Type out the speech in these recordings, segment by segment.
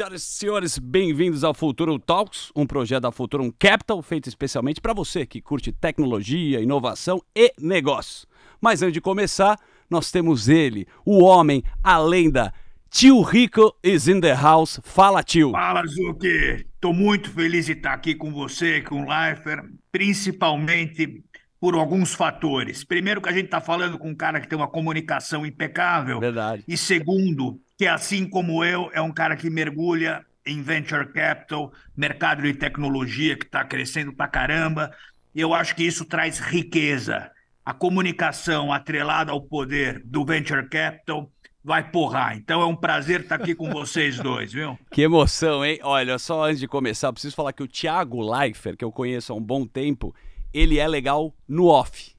Senhoras e senhores, bem-vindos ao Futuro Talks, um projeto da Futuro Capital feito especialmente para você que curte tecnologia, inovação e negócio. Mas antes de começar, nós temos ele, o homem, a lenda, Tio Rico is in the house. Fala, tio. Fala, Zuki. Estou muito feliz de estar aqui com você, com o Leifer, principalmente por alguns fatores. Primeiro, que a gente está falando com um cara que tem uma comunicação impecável. Verdade. E segundo, que assim como eu é um cara que mergulha em venture capital, mercado de tecnologia que está crescendo pra caramba. Eu acho que isso traz riqueza. A comunicação atrelada ao poder do venture capital vai porrar. Então é um prazer estar tá aqui com vocês dois, viu? Que emoção, hein? Olha, só antes de começar, preciso falar que o Thiago Leifert, que eu conheço há um bom tempo, ele é legal no off.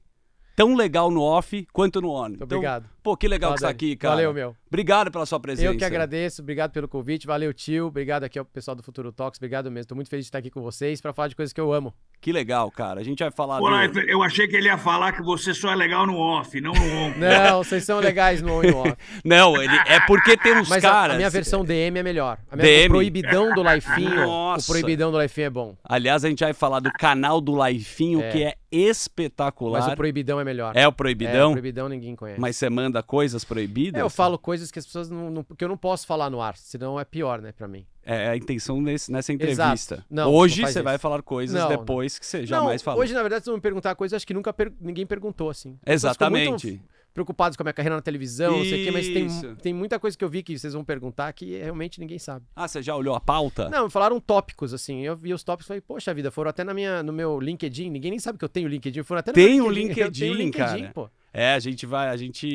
Tão legal no off quanto no on. Então, obrigado. Pô, que legal Foda que você tá aqui, cara. Valeu, meu. Obrigado pela sua presença. Eu que agradeço, obrigado pelo convite, valeu, tio. Obrigado aqui ao pessoal do Futuro Talks, obrigado mesmo. Tô muito feliz de estar aqui com vocês para falar de coisas que eu amo. Que legal, cara. A gente vai falar. Pô, do... Eu achei que ele ia falar que você só é legal no off, não no on. não, vocês são legais no on e no off. não, ele... é porque tem uns Mas caras. A, a minha versão DM é melhor. A minha DM? O proibidão do Lifinho. Nossa. O proibidão do Lifinho é bom. Aliás, a gente vai falar do canal do Lifinho, é. que é espetacular. Mas o proibidão é melhor. É o proibidão? É, o proibidão ninguém conhece. Mas você manda recomenda coisas proibidas? É, eu falo coisas que as pessoas não, não, que eu não posso falar no ar, senão é pior, né, para mim. É a intenção nessa entrevista. Não, hoje não você isso. vai falar coisas não, depois que você jamais falou. Hoje, na verdade, se não me perguntar coisas, acho que nunca per... ninguém perguntou, assim. Exatamente. Preocupados com a minha carreira na televisão, não sei o quê, mas tem, tem muita coisa que eu vi que vocês vão perguntar que realmente ninguém sabe. Ah, você já olhou a pauta? Não, falaram tópicos, assim. Eu vi os tópicos e falei, poxa vida, foram até na minha, no meu LinkedIn. Ninguém nem sabe que eu tenho LinkedIn. Foram até no Tem no um LinkedIn, LinkedIn, cara. Eu tenho LinkedIn, pô. É, a gente vai, a gente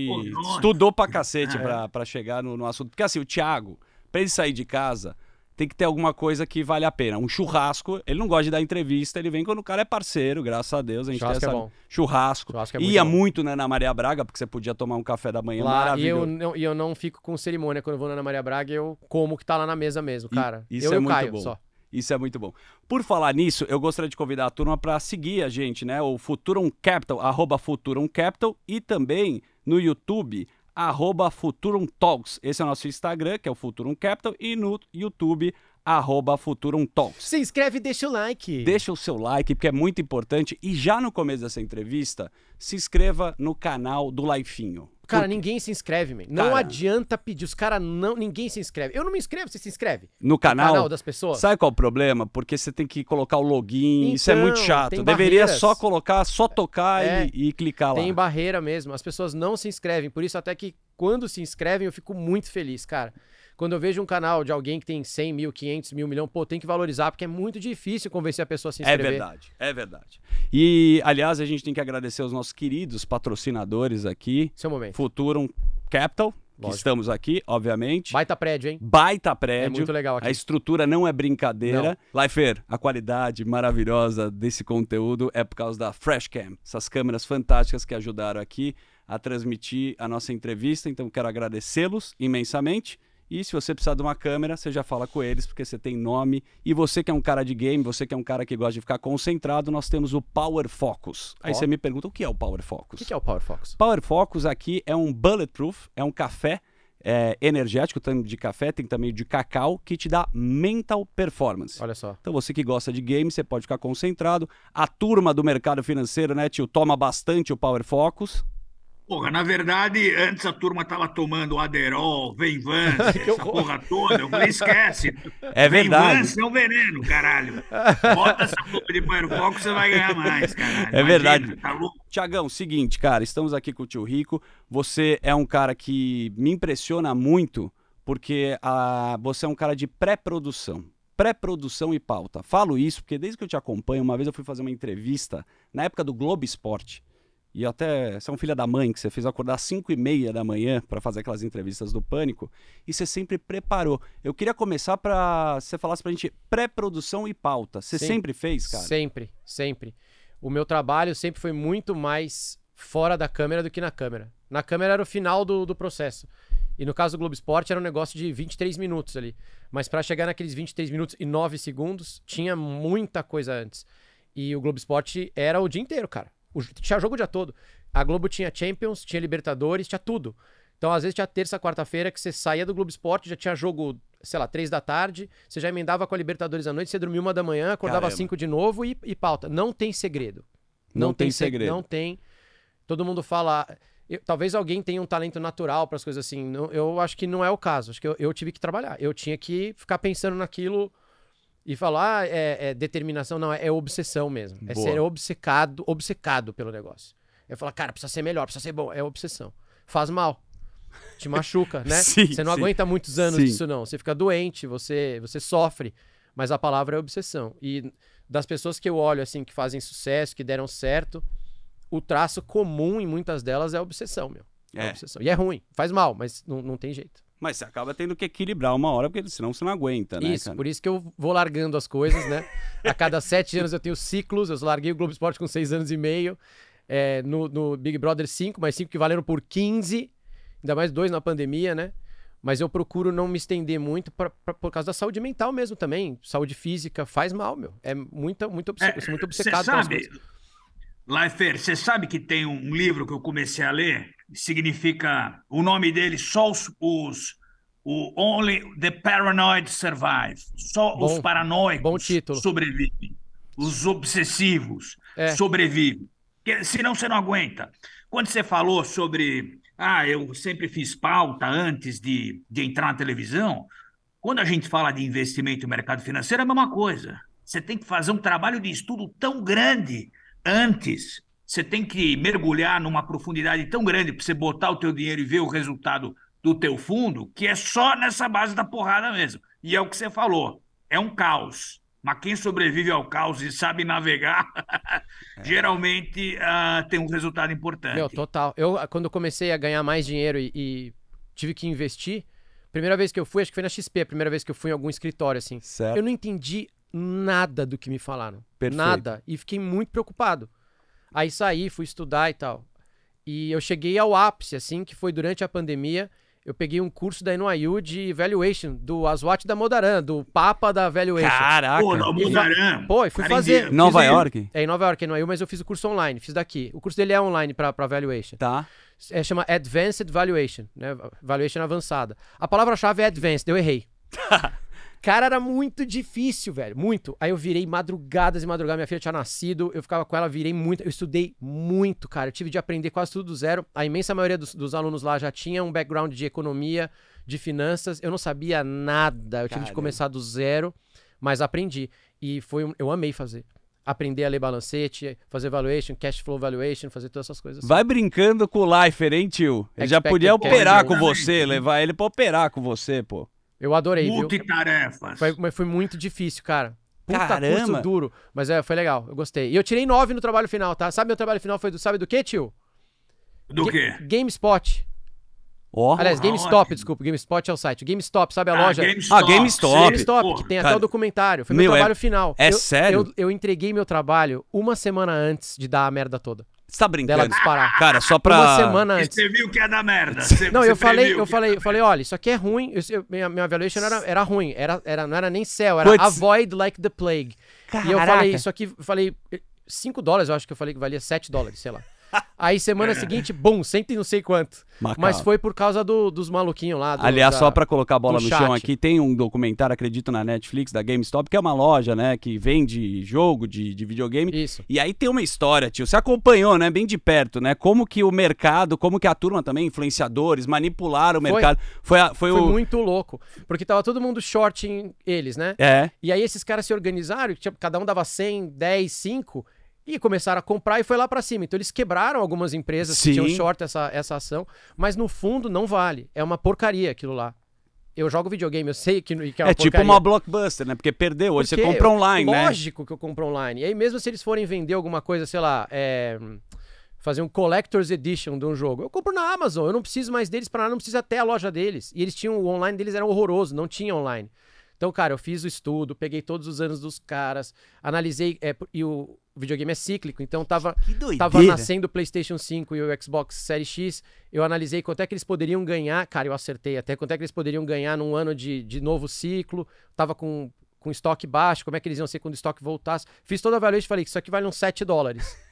estudou pra cacete é. pra, pra chegar no, no assunto. Porque assim, o Thiago, pra ele sair de casa, tem que ter alguma coisa que vale a pena. Um churrasco, ele não gosta de dar entrevista, ele vem quando o cara é parceiro, graças a Deus. A gente churrasco tem é essa... é bom. Churrasco. churrasco é muito Ia bom. muito né, na Maria Braga, porque você podia tomar um café da manhã lá, maravilhoso. E eu, não, e eu não fico com cerimônia quando eu vou na Maria Braga, eu como o que tá lá na mesa mesmo, cara. E, isso eu é muito Caio, bom. Só. Isso é muito bom. Por falar nisso, eu gostaria de convidar a turma para seguir a gente, né? O Futurum Capital, arroba Futurum Capital e também no YouTube, arroba Futurum Talks. Esse é o nosso Instagram, que é o Futurum Capital, e no YouTube, arroba Futurum Talks. Se inscreve e deixa o like. Deixa o seu like, porque é muito importante. E já no começo dessa entrevista, se inscreva no canal do Laifinho. Cara, ninguém se inscreve, man. Não cara... adianta pedir. Os caras não. Ninguém se inscreve. Eu não me inscrevo, você se inscreve. No canal? No canal das pessoas. Sabe qual é o problema? Porque você tem que colocar o login. Então, isso é então, muito chato. Deveria só colocar, só tocar é, e, e clicar lá. Tem barreira mesmo. As pessoas não se inscrevem. Por isso, até que quando se inscrevem, eu fico muito feliz, cara. Quando eu vejo um canal de alguém que tem 100 mil, 500 mil, milhão, pô, tem que valorizar, porque é muito difícil convencer a pessoa a se é inscrever. É verdade, é verdade. E, aliás, a gente tem que agradecer aos nossos queridos patrocinadores aqui. Seu momento. Futurum Capital, que estamos aqui, obviamente. Baita prédio, hein? Baita é prédio. É muito legal aqui. A estrutura não é brincadeira. Não. Lifer, a qualidade maravilhosa desse conteúdo é por causa da Freshcam. Essas câmeras fantásticas que ajudaram aqui a transmitir a nossa entrevista. Então, quero agradecê-los imensamente. E se você precisar de uma câmera, você já fala com eles, porque você tem nome. E você que é um cara de game, você que é um cara que gosta de ficar concentrado, nós temos o Power Focus. Aí oh. você me pergunta o que é o Power Focus. O que é o Power Focus? Power Focus aqui é um bulletproof, é um café é, energético, tem de café, tem também de cacau, que te dá mental performance. Olha só. Então você que gosta de game você pode ficar concentrado. A turma do mercado financeiro, né, tio, toma bastante o Power Focus. Porra, na verdade, antes a turma tava tomando Aderol, Venvance, essa porra toda. Eu falei, esquece. É verdade. Venvance é um veneno, caralho. Bota essa porra de banho no foco você vai ganhar mais, caralho. É verdade. Tá Tiagão, seguinte, cara, estamos aqui com o tio Rico. Você é um cara que me impressiona muito, porque a... Ah, você é um cara de pré-produção pré-produção e pauta. Falo isso porque desde que eu te acompanho, uma vez eu fui fazer uma entrevista na época do Globo Esporte e até você é um filho da mãe que você fez acordar às 5 e meia da manhã para fazer aquelas entrevistas do Pânico e você sempre preparou. Eu queria começar para você falasse para a gente pré-produção e pauta. Você sempre. sempre fez, cara? Sempre, sempre. O meu trabalho sempre foi muito mais fora da câmera do que na câmera. Na câmera era o final do, do processo. E no caso do Globo Esporte era um negócio de 23 minutos ali. Mas para chegar naqueles 23 minutos e 9 segundos, tinha muita coisa antes. E o Globo Esporte era o dia inteiro, cara. O, tinha jogo o dia todo. A Globo tinha Champions, tinha Libertadores, tinha tudo. Então, às vezes, tinha terça, quarta-feira que você saía do Globo Esporte, já tinha jogo, sei lá, três da tarde, você já emendava com a Libertadores à noite, você dormia uma da manhã, acordava Caramba. cinco de novo e, e pauta. Não tem segredo. Não, não tem, tem segredo. não tem. Todo mundo fala. Eu, talvez alguém tenha um talento natural para as coisas assim. Não, eu acho que não é o caso. Acho que eu, eu tive que trabalhar. Eu tinha que ficar pensando naquilo e falar, ah, é, é, determinação, não, é, é obsessão mesmo. É Boa. É ser obcecado, obcecado pelo negócio. É falar, cara, precisa ser melhor, precisa ser bom. É obsessão. Faz mal. Te machuca, né? sim, você não sim. aguenta muitos anos sim. disso, não. Você fica doente, você, você sofre. Mas a palavra é obsessão. E das pessoas que eu olho, assim, que fazem sucesso, que deram certo, o traço comum em muitas delas é obsessão, meu. É, é obsessão. E é ruim, faz mal, mas não, não tem jeito. Mas você acaba tendo que equilibrar uma hora, porque senão você não aguenta, né? Isso, cara? por isso que eu vou largando as coisas, né? A cada sete anos eu tenho ciclos, eu larguei o Globo Esporte com seis anos e meio, é, no, no, Big Brother 5, mais cinco que valeram por 15, ainda mais dois na pandemia, né? Mas eu procuro não me estender muito pra, pra, por causa da saúde mental mesmo também. Saúde física faz mal, meu. É muita, muito, obce é, muito obcecado. Você sabe, Leifer, você sabe que tem um livro que eu comecei a ler, significa o nome dele, só os, os o Only the Paranoid Survive, só bom, os paranoicos sobrevivem, os obsessivos é. sobrevivem. Porque, senão você não aguenta. Quando você falou sobre, ah, eu sempre fiz pauta antes de, de entrar na televisão, quando a gente fala de investimento no mercado financeiro é a mesma coisa. Você tem que fazer um trabalho de estudo tão grande antes, você tem que mergulhar numa profundidade tão grande para você botar o teu dinheiro e ver o resultado do teu fundo, que é só nessa base da porrada mesmo. E é o que você falou, é um caos. Mas quem sobrevive ao caos e sabe navegar, é. geralmente uh, tem um resultado importante. Meu, total. Eu, ah, quando comecei a ganhar mais dinheiro e, e, tive que investir, primeira vez que eu fui, acho que foi na XP, a primeira vez que eu fui em algum escritório, assim. Certo. Eu não entendi nada do que me falaram. Perfeito. Nada. E fiquei muito preocupado. Aí saí, fui estudar e tal. E eu cheguei ao ápice, assim, que foi durante a pandemia. Eu peguei um curso da NYU de valuation, do Aswat da Modaran, do Papa da valuation. Caraca! Pô, da Modaran! Pô, e fui fazer. Nova York? É, em Nova York, NYU, mas eu fiz o curso online, fiz daqui. O curso dele é online para valuation. Tá. É, chama Advanced Valuation, né? Valuation avançada. A palavra-chave é advanced, eu errei. Cara, era muito difícil, velho. Muito. Aí eu virei madrugadas e madrugadas. Minha filha tinha nascido. Eu ficava com ela, virei muito. Eu estudei muito, cara. Eu tive de aprender quase tudo do zero. A imensa maioria dos, dos alunos lá já tinha um background de economia, de finanças. Eu não sabia nada. Eu tive de começar do zero, mas aprendi. E foi um, eu amei fazer aprender a ler balancete, fazer valuation, cash flow valuation, fazer todas essas coisas. Assim. Vai brincando com o Lifer, hein, tio? Ele é já podia operar cash. É com você, levar ele pra operar com você, pô. Eu adorei. Multitarefas. Viu? Foi, foi muito difícil, cara. Puta Caramba. curso duro. Mas é, foi legal, eu gostei. E eu tirei nove no trabalho final, tá? Sabe meu trabalho final foi do, sabe do quê, tio? Do G quê? GameSpot. Oh, Aliás, ah, GameStop, ótimo. desculpa. GameSpot é o site. GameStop, sabe a ah, loja? GameStop. Ah, GameStop. GameStop, Porra. que tem até o documentário. Foi meu, meu é trabalho é, final. É eu, sério? Eu, eu entreguei meu trabalho uma semana antes de dar a merda toda. Você tá brincando? Dela disparar. Cara, só pra. Uma semana antes. Você viu que é da merda. Você, não, você é eu falei, eu falei, eu falei, olha, isso aqui é ruim. Eu, minha, minha valuation era, era ruim. Era, era, não era nem céu, era Puts. avoid like the plague. Caraca. E eu falei, isso aqui, eu falei, 5 dólares, eu acho que eu falei que valia 7 dólares, sei lá. Aí semana seguinte, bum, e não sei quanto. Mas foi por causa do, dos maluquinhos lá. Do, Aliás, da, só para colocar a bola no chat. chão aqui, tem um documentário, acredito, na Netflix, da GameStop, que é uma loja, né, que vende jogo de, de videogame. Isso. E aí tem uma história, tio. Você acompanhou, né, bem de perto, né? Como que o mercado, como que a turma também, influenciadores, manipularam o foi, mercado. Foi, a, foi, foi o... muito louco. Porque tava todo mundo short em eles, né? É. E aí esses caras se organizaram, tipo, cada um dava 100, 10, 5 e começaram a comprar e foi lá para cima. Então eles quebraram algumas empresas Sim. que tinham short essa, essa ação, mas no fundo não vale. É uma porcaria aquilo lá. Eu jogo videogame, eu sei que, que é uma É tipo porcaria. uma blockbuster, né? Porque perdeu, hoje Porque você compra online, eu, né? Lógico que eu compro online. E aí mesmo se eles forem vender alguma coisa, sei lá, é fazer um Collector's Edition de um jogo. Eu compro na Amazon, eu não preciso mais deles para nada, não preciso até a loja deles. E eles tinham, o online deles era horroroso, não tinha online. Então, cara, eu fiz o estudo, peguei todos os anos dos caras, analisei, é, e o, o videogame é cíclico, então tava, tava nascendo o PlayStation 5 e o Xbox Series X. Eu analisei quanto é que eles poderiam ganhar, cara, eu acertei até quanto é que eles poderiam ganhar num ano de, de novo ciclo. Tava com, com estoque baixo, como é que eles iam ser quando o estoque voltasse. Fiz toda a avaliação e falei que isso aqui vale uns 7 dólares.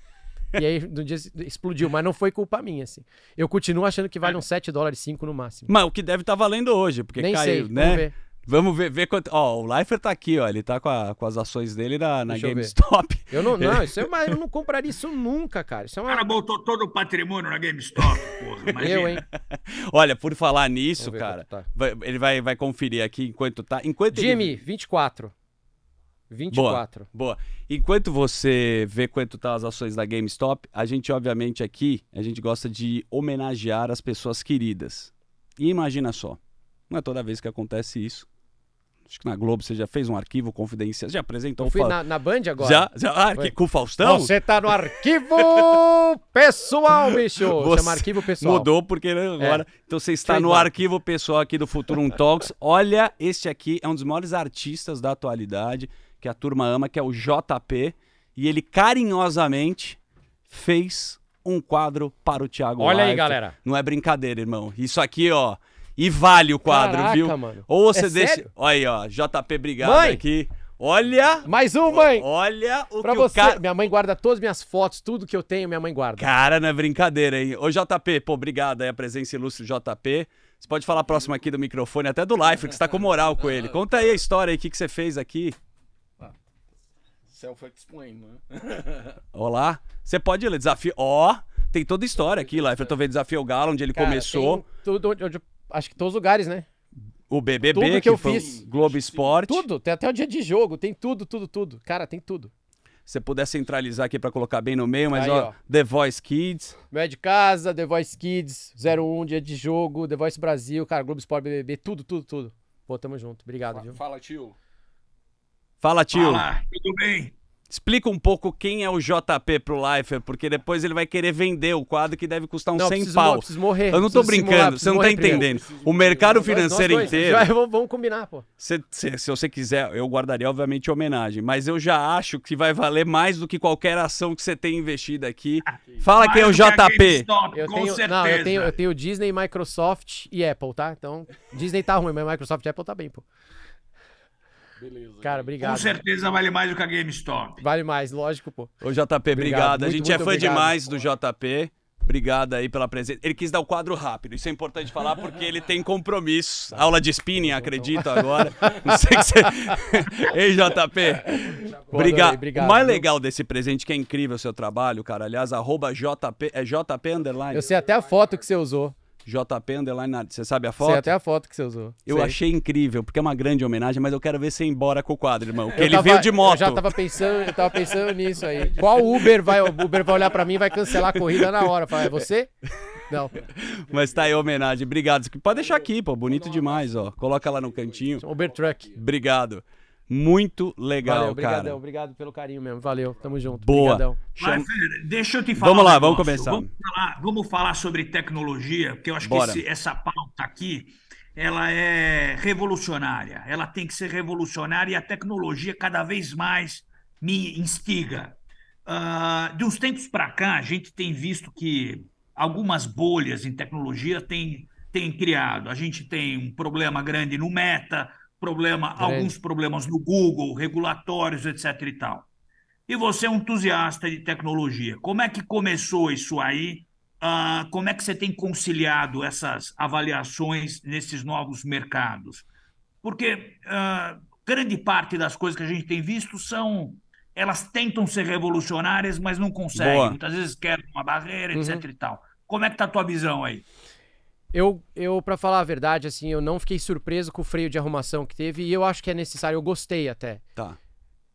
E aí, no dia explodiu, mas não foi culpa minha, assim. Eu continuo achando que vale uns 7 dólares, 5 no máximo. Mas o que deve estar tá valendo hoje, porque Nem caiu, sei, né? Vamos ver. Vamos ver, ver quanto. Ó, o Leifert tá aqui, ó. Ele tá com, a, com as ações dele na, na GameStop. Eu, eu, não, não, isso é uma, eu não compraria isso nunca, cara. Isso é uma... O cara botou todo o patrimônio na GameStop, porra. Imagina. Eu, hein? Olha, por falar nisso, cara, tá. vai, ele vai, vai conferir aqui enquanto tá. Enquanto Jimmy, ele... 24. 24. Boa, boa. Enquanto você vê quanto tá as ações da GameStop, a gente, obviamente, aqui, a gente gosta de homenagear as pessoas queridas. E imagina só, não é toda vez que acontece isso Acho que na Globo você já fez um arquivo confidencial. Já apresentou. Eu fui na, na, Band agora. Já, já arqui, ah, com o Faustão? Você tá no arquivo pessoal, bicho. Você Chama arquivo pessoal. Mudou porque né, é. agora. É. Então você está no arquivo pessoal aqui do Um Talks. Olha, este aqui é um dos maiores artistas da atualidade, que a turma ama, que é o JP. E ele carinhosamente fez um quadro para o Thiago Olha Leifert. aí, galera. Não é brincadeira, irmão. Isso aqui, ó. E vale o quadro, Caraca, viu? Mano. Ou você é deixa. Sério? Olha aí, ó. JP, obrigado mãe! aqui. Olha! Mais um, mãe! Olha o pra que você, o cara... Minha mãe guarda todas as minhas fotos, tudo que eu tenho, minha mãe guarda. Cara, não é brincadeira, hein? Ô, JP, pô, obrigado aí a presença ilustre JP. Você pode falar próximo aqui do microfone, até do Life, que você tá com moral com ele. Conta aí a história aí, o que, que você fez aqui. Ah, Self-explain, é né? Olá. Você pode ler, desafio. Ó, oh, tem toda a história aqui, Life. Eu tô vendo desafio Galo, onde ele cara, começou. Tudo onde eu acho que todos os lugares, né? O BBB tudo que, que eu fiz. Globo Esporte. Tudo, tem até o dia de jogo, tem tudo, tudo, tudo. Cara, tem tudo. Se puder centralizar aqui para colocar bem no meio, mas Aí, ó, ó, The Voice Kids. Meu é de casa, The Voice Kids, 01, dia de jogo, The Voice Brasil, cara, Globo Esporte, BBB, tudo, tudo, tudo. Pô, tamo junto. Obrigado, fala, viu? Fala, tio. Fala, tio. Fala, tudo bem? Explica um pouco quem é o JP pro Lifer, porque depois ele vai querer vender o quadro que deve custar uns não, 100 preciso, pau. morrer. Eu não tô brincando, você não tá entendendo. Primeiro. O mercado financeiro nós, nós inteiro. Já, vamos combinar, pô. Se, se, se, você quiser, eu guardaria, obviamente, homenagem, mas eu já acho que vai valer mais do que qualquer ação que você tem investido aqui. Ah, Fala quem é o JP. Eu tenho, não, eu tenho, eu tenho Disney, Microsoft e Apple, tá? Então, Disney tá ruim, mas Microsoft e Apple tá bem, pô. Beleza. Cara, obrigado. Com certeza vale mais do que a GameStop. Vale mais, lógico, pô. Ô, JP, obrigado. obrigado. Muito, a gente é fã obrigado, demais pô. do JP. Obrigado aí pela presença. Ele quis dar o quadro rápido, isso é importante falar porque ele tem compromisso. Tá. Aula de spinning, tá acredito então. agora. Não sei que você. Ei, JP. Obrigado. obrigado. O mais legal desse presente, que é incrível o seu trabalho, cara. Aliás, JP. É JP underline. Eu sei até a foto que você usou. JP Underline Você sabe a foto? Sei até a foto que você usou. Eu Sei. achei incrível, porque é uma grande homenagem, mas eu quero ver você ir embora com o quadro, irmão. Porque eu ele tava, veio de moto. Eu já tava pensando, eu tava pensando nisso aí. Qual Uber vai, Uber vai olhar para mim e vai cancelar a corrida na hora? Fala é você? Não. Mas tá aí a homenagem. Obrigado. Pode deixar aqui, pô. Bonito demais, ó. Coloca lá no cantinho. Uber Truck. Obrigado. Muito legal, Valeu, obrigadão, cara. Obrigado pelo carinho mesmo. Valeu, tamo junto. Boa. Obrigadão. Mas, deixa eu te falar. Vamos lá, vamos começar. Vamos falar, vamos falar sobre tecnologia, porque eu acho Bora. que esse, essa pauta aqui ela é revolucionária. Ela tem que ser revolucionária e a tecnologia cada vez mais me instiga. Uh, de uns tempos para cá, a gente tem visto que algumas bolhas em tecnologia têm, têm criado. A gente tem um problema grande no Meta, problema, Grande. É. alguns problemas no Google, regulatórios, etc. e tal. E você é um entusiasta de tecnologia. Como é que começou isso aí? Uh, como é que você tem conciliado essas avaliações nesses novos mercados? Porque uh, grande parte das coisas que a gente tem visto são elas tentam ser revolucionárias, mas não conseguem. Boa. Muitas vezes quebram uma barreira, uhum. etc. e tal. Como é que está a tua visão aí? Eu, eu para falar a verdade, assim, eu não fiquei surpreso com o freio de arrumação que teve e eu acho que é necessário, eu gostei até. Tá.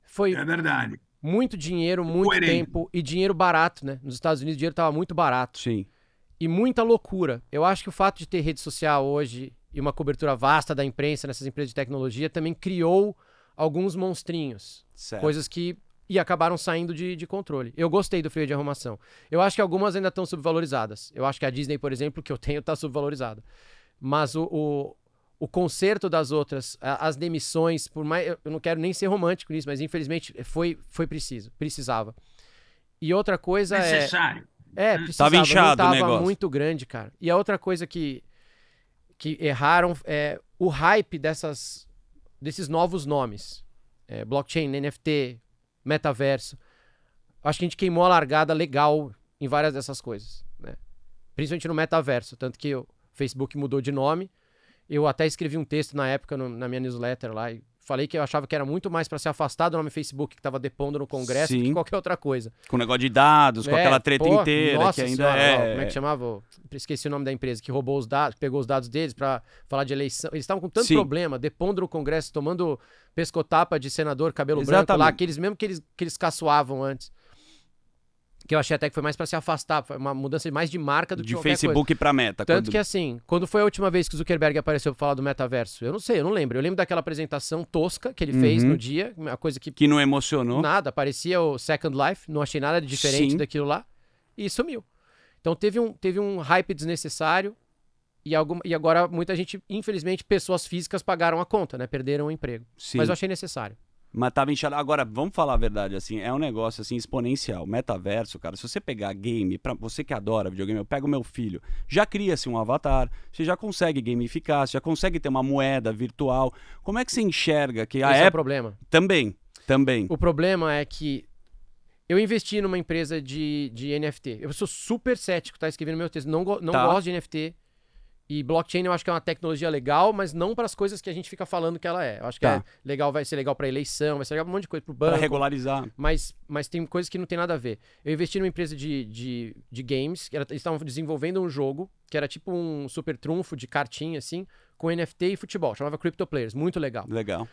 Foi É verdade. Muito dinheiro, muito Coerente. tempo e dinheiro barato, né? Nos Estados Unidos o dinheiro tava muito barato. Sim. E muita loucura. Eu acho que o fato de ter rede social hoje e uma cobertura vasta da imprensa nessas empresas de tecnologia também criou alguns monstrinhos. Certo. Coisas que e acabaram saindo de, de controle. Eu gostei do freio de arrumação. Eu acho que algumas ainda estão subvalorizadas. Eu acho que a Disney, por exemplo, que eu tenho, está subvalorizada. Mas o, o, o, conserto das outras, as demissões, por mais. Eu não quero nem ser romântico nisso, mas infelizmente foi, foi preciso, precisava. E outra coisa é Necessário. é. É, precisava. Tava inchado tava o negócio. muito grande, cara. E a outra coisa que, que erraram é o hype dessas, desses novos nomes. É, blockchain, NFT, metaverso. Acho que a gente queimou a largada legal em várias dessas coisas, né? Principalmente no metaverso, tanto que o Facebook mudou de nome. Eu até escrevi um texto na época no, na minha newsletter lá e falei que eu achava que era muito mais para se afastar do nome Facebook que estava depondo no Congresso Sim. que qualquer outra coisa. Com o negócio de dados, é, com aquela treta pô, inteira nossa que ainda senhora, é... Ó, como é que chamava? Esqueci o nome da empresa que roubou os dados, pegou os dados deles para falar de eleição. Eles estavam com tanto Sim. problema depondo no Congresso, tomando pescotapa de senador cabelo Exatamente. branco lá, aqueles mesmo que eles que eles caçoavam antes que eu achei até que foi mais para se afastar, foi uma mudança mais de marca do que de qualquer Facebook para Meta. Tanto quando... que assim, quando foi a última vez que o Zuckerberg apareceu para falar do metaverso? Eu não sei, eu não lembro. Eu lembro daquela apresentação tosca que ele uhum. fez no uhum. dia, uma coisa que que não emocionou. Nada, parecia o Second Life, não achei nada de diferente Sim. daquilo lá e sumiu. Então teve um teve um hype desnecessário e, alguma, e agora muita gente, infelizmente, pessoas físicas pagaram a conta, né? Perderam o emprego. Sim. Mas eu achei necessário. Mas tava enxada. Agora, vamos falar a verdade, assim, é um negócio assim exponencial. Metaverso, cara, se você pegar game, para você que adora videogame, eu pego meu filho, já cria-se um avatar, você já consegue gamificar, você já consegue ter uma moeda virtual. Como é que você enxerga que a Esse é o problema. Também, também. O problema é que eu investi numa empresa de, de NFT. Eu sou super cético, tá? escrevendo no meu texto. Não, não tá. gosto de NFT. E blockchain eu acho que é uma tecnologia legal, mas não para as coisas que a gente fica falando que ela é. Eu acho que tá. é legal, vai ser legal para eleição, vai ser legal para um monte de coisa para o banco. Para regularizar. Mas, mas tem coisas que não tem nada a ver. Eu investi numa empresa de, de, de games, que era, eles estavam desenvolvendo um jogo que era tipo um super trunfo de cartinha, assim, com NFT e futebol. Chamava Crypto Players, muito legal. Legal.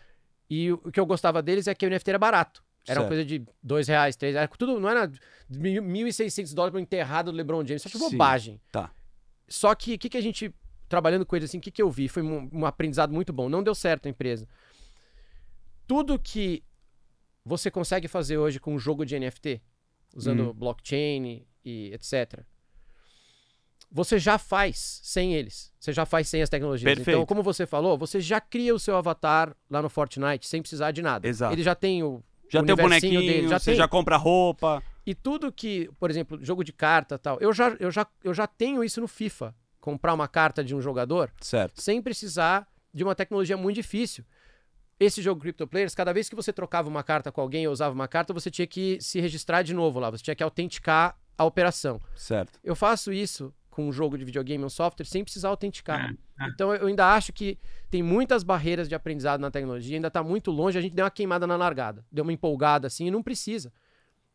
E o, o que eu gostava deles é que o NFT era barato. Era certo. uma coisa de dois reais, três era tudo, não era 1.600 dólares para enterrado do LeBron James. Isso é bobagem. Tá. Só que o que, que a gente trabalhando com eles assim, o que, que eu vi? Foi um, um aprendizado muito bom. Não deu certo a empresa. Tudo que você consegue fazer hoje com um jogo de NFT, usando hum. blockchain e etc. Você já faz sem eles. Você já faz sem as tecnologias. Então, Perfeito. Então, como você falou, você já cria o seu avatar lá no Fortnite sem precisar de nada. Exato. Ele já tem o. Já o tem o bonequinho, dele, já você tem. já compra roupa. E tudo que, por exemplo, jogo de carta tal, eu já, eu, já, eu já tenho isso no FIFA comprar uma carta de um jogador certo. sem precisar de uma tecnologia muito difícil. Esse jogo Crypto Players, cada vez que você trocava uma carta com alguém ou usava uma carta, você tinha que se registrar de novo lá, você tinha que autenticar a operação. Certo. Eu faço isso com um jogo de videogame, um software, sem precisar autenticar. Ah, ah. Então eu ainda acho que tem muitas barreiras de aprendizado na tecnologia, ainda está muito longe, a gente deu uma queimada na largada, deu uma empolgada assim, e não precisa.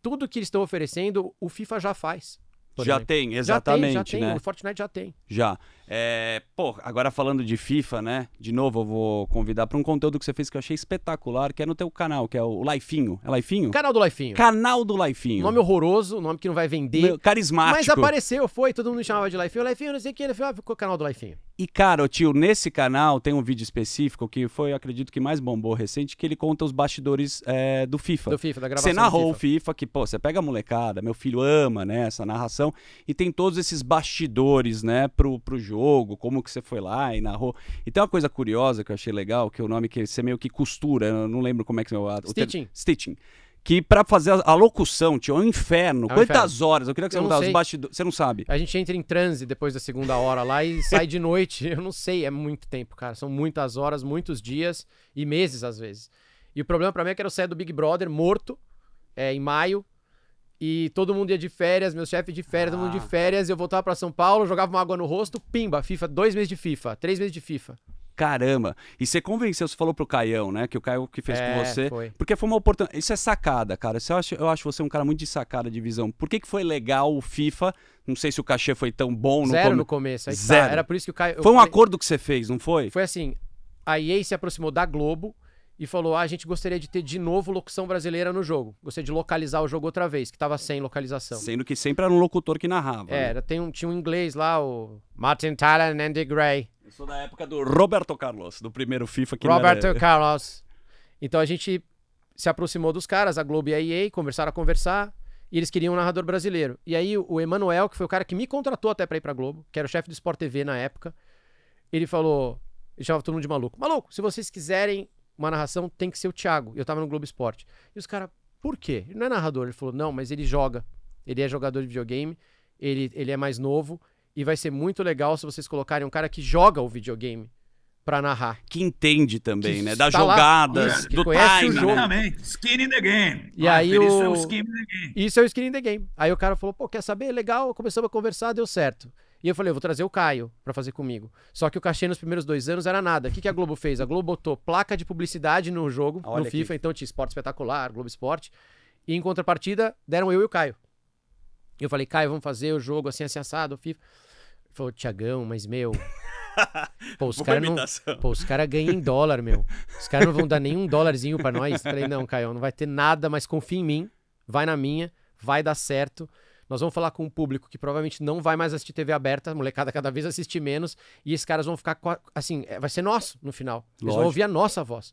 Tudo que eles estão oferecendo, o FIFA já faz. Já exemplo. tem, exatamente. Já tem, já tem. Né? O Fortnite já tem. Já. É, pô, agora falando de FIFA, né? De novo, eu vou convidar para um conteúdo que você fez que eu achei espetacular, que é no teu canal, que é o Lifinho. É Lifinho? Canal do Lifinho. Canal do Lifinho. Nome horroroso, nome que não vai vender. Meu, carismático. Mas apareceu, foi, todo mundo chamava de Lifinho. Lifinho, não sei o que, ele falou, ah, ficou canal do Lifinho. E, cara, tio, nesse canal tem um vídeo específico que foi, acredito que mais bombou recente, que ele conta os bastidores é, do FIFA. Do FIFA, da gravação. Você narrou o FIFA. FIFA, que, pô, você pega a molecada, meu filho ama, né, essa narração, e tem todos esses bastidores, né, pro, pro jogo, como que você foi lá e narrou. E tem uma coisa curiosa que eu achei legal, que é o nome que você meio que costura, eu não lembro como é que é o. Stitching. ter... Stitching que para fazer a, a locução, tio, é um inferno. É um Quantas inferno. horas? Eu queria que você eu mudasse os bastidores. Você não sabe. A gente entra em transe depois da segunda hora lá e sai de noite. Eu não sei, é muito tempo, cara. São muitas horas, muitos dias e meses às vezes. E o problema para mim é que eu saí do Big Brother morto é, em maio. E todo mundo ia de férias, meu chefe de férias, ah. todo mundo de ah. férias. Eu voltava para São Paulo, jogava uma água no rosto, pimba, FIFA, dois meses de FIFA, três meses de FIFA caramba. E você convenceu, você falou pro Caião, né? Que o Caio que fez é, com você. Foi. Porque foi uma oportunidade. Isso é sacada, cara. Eu acho, eu acho você um cara muito de sacada de visão. Por que, que foi legal o FIFA? Não sei se o cachê foi tão bom no Zero come... no começo. Aí, tá, Zero. Tá, era por isso que o Caio. Foi um falei... acordo que você fez, não foi? Foi assim. A EA se aproximou da Globo e falou: ah, a gente gostaria de ter de novo locução brasileira no jogo. Gostaria de localizar o jogo outra vez, que tava sem localização. Sendo que sempre era um locutor que narrava. É, né? era, tem um, tinha um inglês lá, o Martin Tyler and Andy Gray. Eu sou da época do Roberto Carlos, do primeiro FIFA que Roberto era... Carlos. Então a gente se aproximou dos caras, a Globo e a EA, conversaram a conversar, e eles queriam um narrador brasileiro. E aí o Emanuel, que foi o cara que me contratou até para ir pra Globo, que era o chefe do Sport TV na época, ele falou, ele chamava todo mundo de maluco. Maluco, se vocês quiserem uma narração, tem que ser o Thiago. Eu tava no Globo Esporte. E os caras, por quê? Ele não é narrador. Ele falou, não, mas ele joga. Ele é jogador de videogame, ele, ele é mais novo, e vai ser muito legal se vocês colocarem um cara que joga o videogame para narrar. Que entende também, que né? Das tá jogadas, lá, do time. O né? jogo. Também. Skin in the game. E ah, aí o... Isso é o skin in the game. Isso é o skin in the game. Aí o cara falou, pô, quer saber? Legal, começamos a conversar, deu certo. E eu falei, eu vou trazer o Caio para fazer comigo. Só que o cachê nos primeiros dois anos era nada. O que, que a Globo fez? A Globo botou placa de publicidade no jogo, Olha no FIFA, aqui. então tinha esporte espetacular, Globo Esporte. E em contrapartida, deram eu e o Caio eu falei, Caio, vamos fazer o jogo assim, assim, assado, FIFA. Ele falou, Tiagão, mas meu. Pô, os caras ganham em dólar, meu. Os caras não vão dar nenhum dólarzinho para nós. Eu falei, não, Caio, não vai ter nada, mas confia em mim. Vai na minha, vai dar certo. Nós vamos falar com um público que provavelmente não vai mais assistir TV aberta, a molecada cada vez assiste menos, e esses caras vão ficar assim, é, vai ser nosso no final. Eles Lógico. vão ouvir a nossa voz.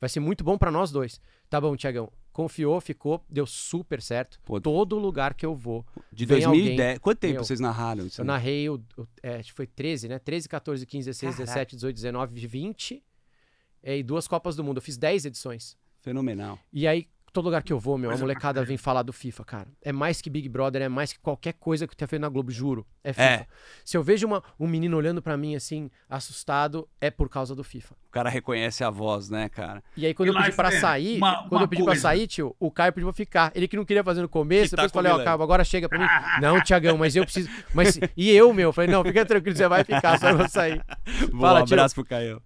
Vai ser muito bom para nós dois. Tá bom, Tiagão. Confiou, ficou, deu super certo. Pô, Todo lugar que eu vou. De 2010. Alguém, quanto tempo meu, vocês narraram isso? Eu narrei, o, o, é, acho que foi 13, né? 13, 14, 15, 16, Caraca. 17, 18, 19, 20. É, e duas Copas do Mundo. Eu fiz 10 edições. Fenomenal. E aí, todo lugar que eu vou, meu, a molecada vem falar do FIFA, cara. É mais que Big Brother, é mais que qualquer coisa que eu tenha feito na Globo, juro. É, é. FIFA. É. Se eu vejo uma, um menino olhando para mim assim, assustado, é por causa do FIFA. O cara reconhece a voz, né, cara? E aí, quando e eu pedi pra é sair, uma, quando uma eu pedi coisa. pra sair, tio, o Caio pediu pra ficar. Ele que não queria fazer no começo, que depois tá falei, ó, oh, Caio, agora chega pra mim. não, Tiagão, mas eu preciso. Mas... E eu, meu, falei, não, fica tranquilo, você vai ficar, só eu vou sair. Boa, Fala, um abraço tio. pro Caio.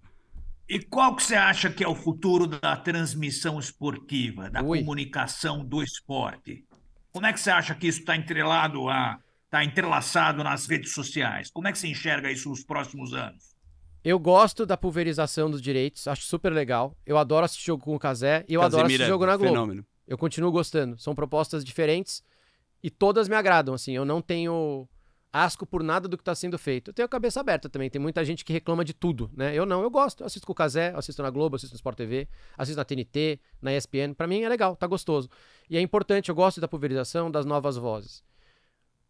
E qual que você acha que é o futuro da transmissão esportiva, da comunicação do esporte? Como é que você acha que isso está entrelado a está entrelaçado nas redes sociais? Como é que você enxerga isso nos próximos anos? Eu gosto da pulverização dos direitos, acho super legal. Eu adoro assistir jogo com o Casé e eu adoro assistir jogo na Globo. Fenômeno. Eu continuo gostando. São propostas diferentes e todas me agradam. Assim, eu não tenho asco por nada do que está sendo feito. Eu tenho a cabeça aberta também, tem muita gente que reclama de tudo, né? Eu não, eu gosto. Eu assisto com o Casé, assisto na Globo, assisto no Sport TV, assisto na TNT, na ESPN. Para mim é legal, tá gostoso. E é importante, eu gosto da pulverização, das novas vozes.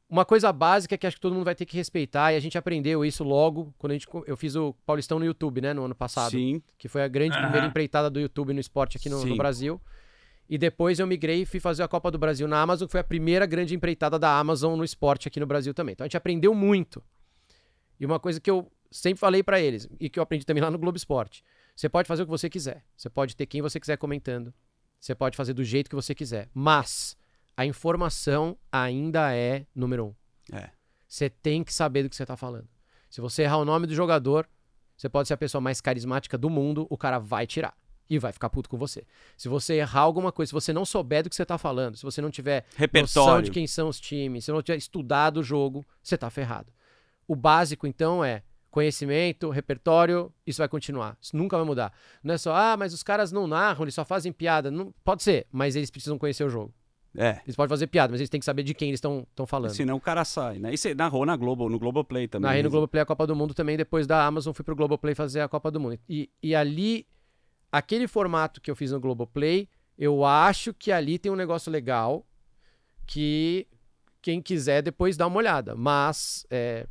Uma coisa básica que acho que todo mundo vai ter que respeitar, e a gente aprendeu isso logo quando gente, eu fiz o Paulistão no YouTube, né, no ano passado. Sim. Que foi a grande primeira empreitada do YouTube no esporte aqui no, no Brasil. Sim e depois eu migrei e fui fazer a Copa do Brasil na Amazon, que foi a primeira grande empreitada da Amazon no esporte aqui no Brasil também. Então a gente aprendeu muito. E uma coisa que eu sempre falei para eles, e que eu aprendi também lá no Globo Esporte: você pode fazer o que você quiser. Você pode ter quem você quiser comentando. Você pode fazer do jeito que você quiser. Mas a informação ainda é número um. É. Você tem que saber do que você está falando. Se você errar o nome do jogador, você pode ser a pessoa mais carismática do mundo, o cara vai tirar e vai ficar puto com você. Se você errar alguma coisa, se você não souber do que você está falando, se você não tiver Repertório. noção de quem são os times, se não tiver estudado o jogo, você está ferrado. O básico, então, é conhecimento, repertório, isso vai continuar. Isso nunca vai mudar. Não é só, ah, mas os caras não narram, eles só fazem piada. Não, pode ser, mas eles precisam conhecer o jogo. É. Eles podem fazer piada, mas eles têm que saber de quem eles estão falando. senão o cara sai, né? E você narrou na Globo, no Globoplay também. Narrei no no Globoplay a Copa do Mundo também, depois da Amazon fui pro Globoplay fazer a Copa do Mundo. E, e ali aquele formato que eu fiz no Globoplay, eu acho que ali tem um negócio legal que quem quiser depois dá uma olhada. Mas é,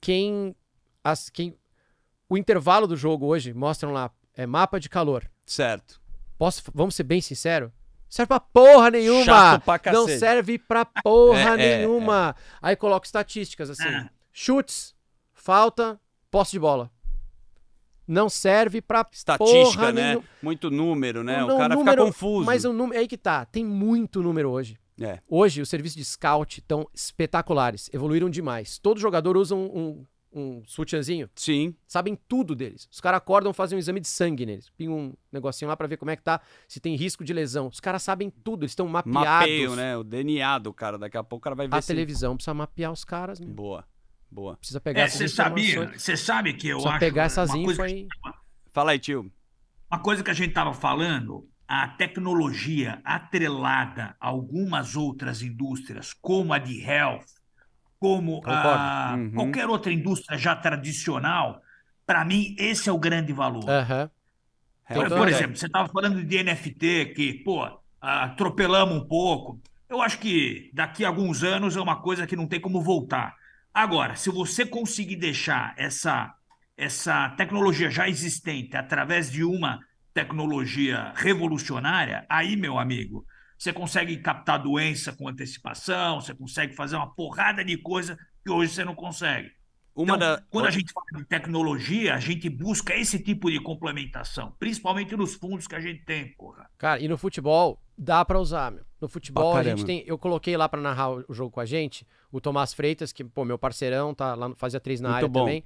quem, as, quem. O intervalo do jogo hoje mostram lá. É mapa de calor. Certo. Posso, vamos ser bem sincero? Serve pra porra nenhuma! Chato pra Não serve pra porra é, é nenhuma! É, Aí coloco estatísticas assim: ah. chutes, falta, posse de bola. Não serve para estatística, né? Nenhum. Muito número, né? o cara número, fica confuso. Mas o número, é aí que tá, tem muito número hoje. É. Hoje os serviços de scout estão espetaculares, evoluíram demais. Todo jogador usa um, um, um sutiãzinho. Sim. Sabem tudo deles. Os caras acordam, fazem um exame de sangue neles, pingam um negocinho lá para ver como é que tá, se tem risco de lesão. Os caras sabem tudo, eles estão mapeados. Mapeio, né? O DNA do cara, daqui a pouco o cara vai ver. A se... televisão precisa mapear os caras, mesmo. Boa. Boa. Precisa pegar Você é, sabia? Você sabe que eu Precisa acho. pegar essas infos aí. Tava... Fala aí, tio. Uma coisa que a gente estava falando, a tecnologia atrelada a algumas outras indústrias, como a de health, como a... uhum. qualquer outra indústria já tradicional, para mim, esse é o grande valor. Uhum. Por, por exemplo, você estava falando de NFT, que, pô, atropelamos um pouco. Eu acho que daqui a alguns anos é uma coisa que não tem como voltar. Agora, se você conseguir deixar essa, essa tecnologia já existente através de uma tecnologia revolucionária, aí, meu amigo, você consegue captar doença com antecipação, você consegue fazer uma porrada de coisa que hoje você não consegue. Então, da... Quando a gente fala de tecnologia, a gente busca esse tipo de complementação, principalmente nos fundos que a gente tem, porra. Cara, e no futebol dá para usar, meu. No futebol oh, a gente tem, eu coloquei lá para narrar o jogo com a gente, o Tomás Freitas, que, pô, meu parceirão, tá lá, fazia três na Muito área bom. também,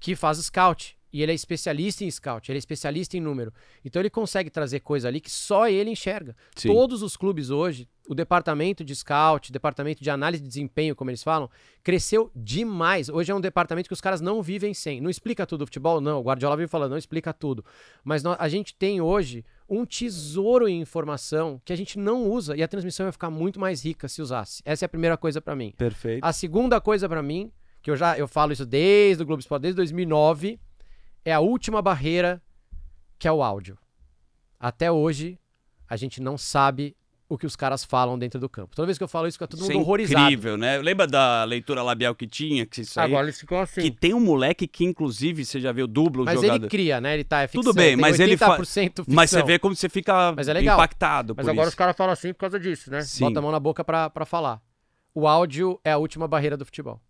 que faz scout. E ele é especialista em scout, ele é especialista em número. Então ele consegue trazer coisa ali que só ele enxerga. Sim. Todos os clubes hoje, o departamento de scout, departamento de análise de desempenho, como eles falam, cresceu demais. Hoje é um departamento que os caras não vivem sem. Não explica tudo o futebol, não. O Guardiola vive falando, não explica tudo. Mas nós, a gente tem hoje um tesouro em informação que a gente não usa e a transmissão ia ficar muito mais rica se usasse. Essa é a primeira coisa para mim. Perfeito. A segunda coisa para mim, que eu já eu falo isso desde o Globo Esporte, desde 2009, é a última barreira que é o áudio. Até hoje a gente não sabe o que os caras falam dentro do campo. Toda vez que eu falo isso, fica todo mundo é horrorizado. incrível, né? Lembra da leitura labial que tinha? Que isso Agora eles ficam assim. Que tem um moleque que, inclusive, você já viu dublo mas jogador. Mas ele cria, né? Ele tá, é ficção, Tudo bem, mas ele fa... ficção. Mas você vê como você fica mas é legal. impactado Mas agora isso. os caras falam assim por causa disso, né? Sim. Bota a mão na boca para pra falar. O áudio é a última barreira do futebol.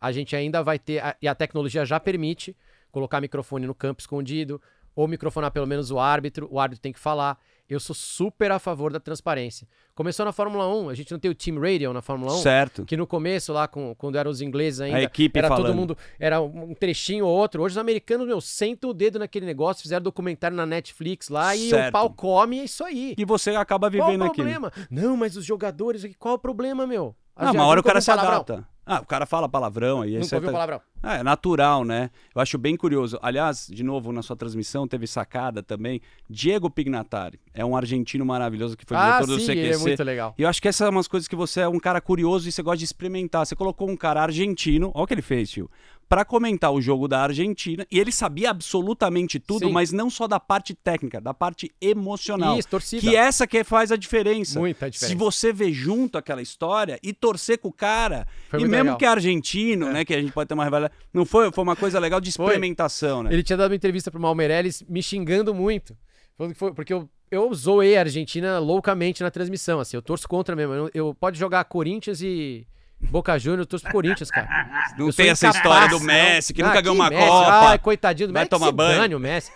A gente ainda vai ter, e a tecnologia já permite, colocar microfone no campo escondido, ou microfonar pelo menos o árbitro, o árbitro tem que falar. Eu sou super a favor da transparência. Começou na Fórmula 1, a gente não tem o Team Radio na Fórmula 1. Certo. Que no começo, lá, com, quando eram os ingleses ainda, a equipe era falando. todo mundo, era um trechinho ou outro. Hoje os americanos, meu, sentam o dedo naquele negócio, fizeram documentário na Netflix lá certo. e o pau come, é isso aí. E você acaba vivendo aqui. Qual o problema? Não, mas os jogadores, qual o problema, meu? Não, uma hora o cara se adapta. Ah, o cara fala palavrão aí. Nunca certa... ouviu tá- palavrão. Ah, é natural, né? Eu acho bem curioso. Aliás, de novo, na sua transmissão teve sacada também. Diego Pignatari é um argentino maravilhoso que foi ah, diretor sim, do CQC. sim, é muito legal. E eu acho que essas são é umas coisas que você é um cara curioso e você gosta de experimentar. Você colocou um cara argentino, olha o que ele fez, tio para comentar o jogo da Argentina e ele sabia absolutamente tudo, Sim. mas não só da parte técnica, da parte emocional. Isso, torcida. Que é essa que faz a diferença. Muita diferença. Se você vê junto aquela história e torcer com o cara, foi e mesmo legal. que é argentino, é. né, que a gente pode ter uma rivalidade, não foi, foi uma coisa legal de experimentação, foi. né? Ele tinha dado uma entrevista pro Malmeirelles me xingando muito, falando que foi porque eu eu zoei a Argentina loucamente na transmissão, assim, eu torço contra mesmo. Eu, eu pode jogar Corinthians e Boca Júnior, eu torço pro Corinthians, cara. Não eu tem essa história do Messi, que ah, nunca ganhou uma Messi? Copa. Ai, coitadinho do Messi, tomar banho. Dane, o Messi.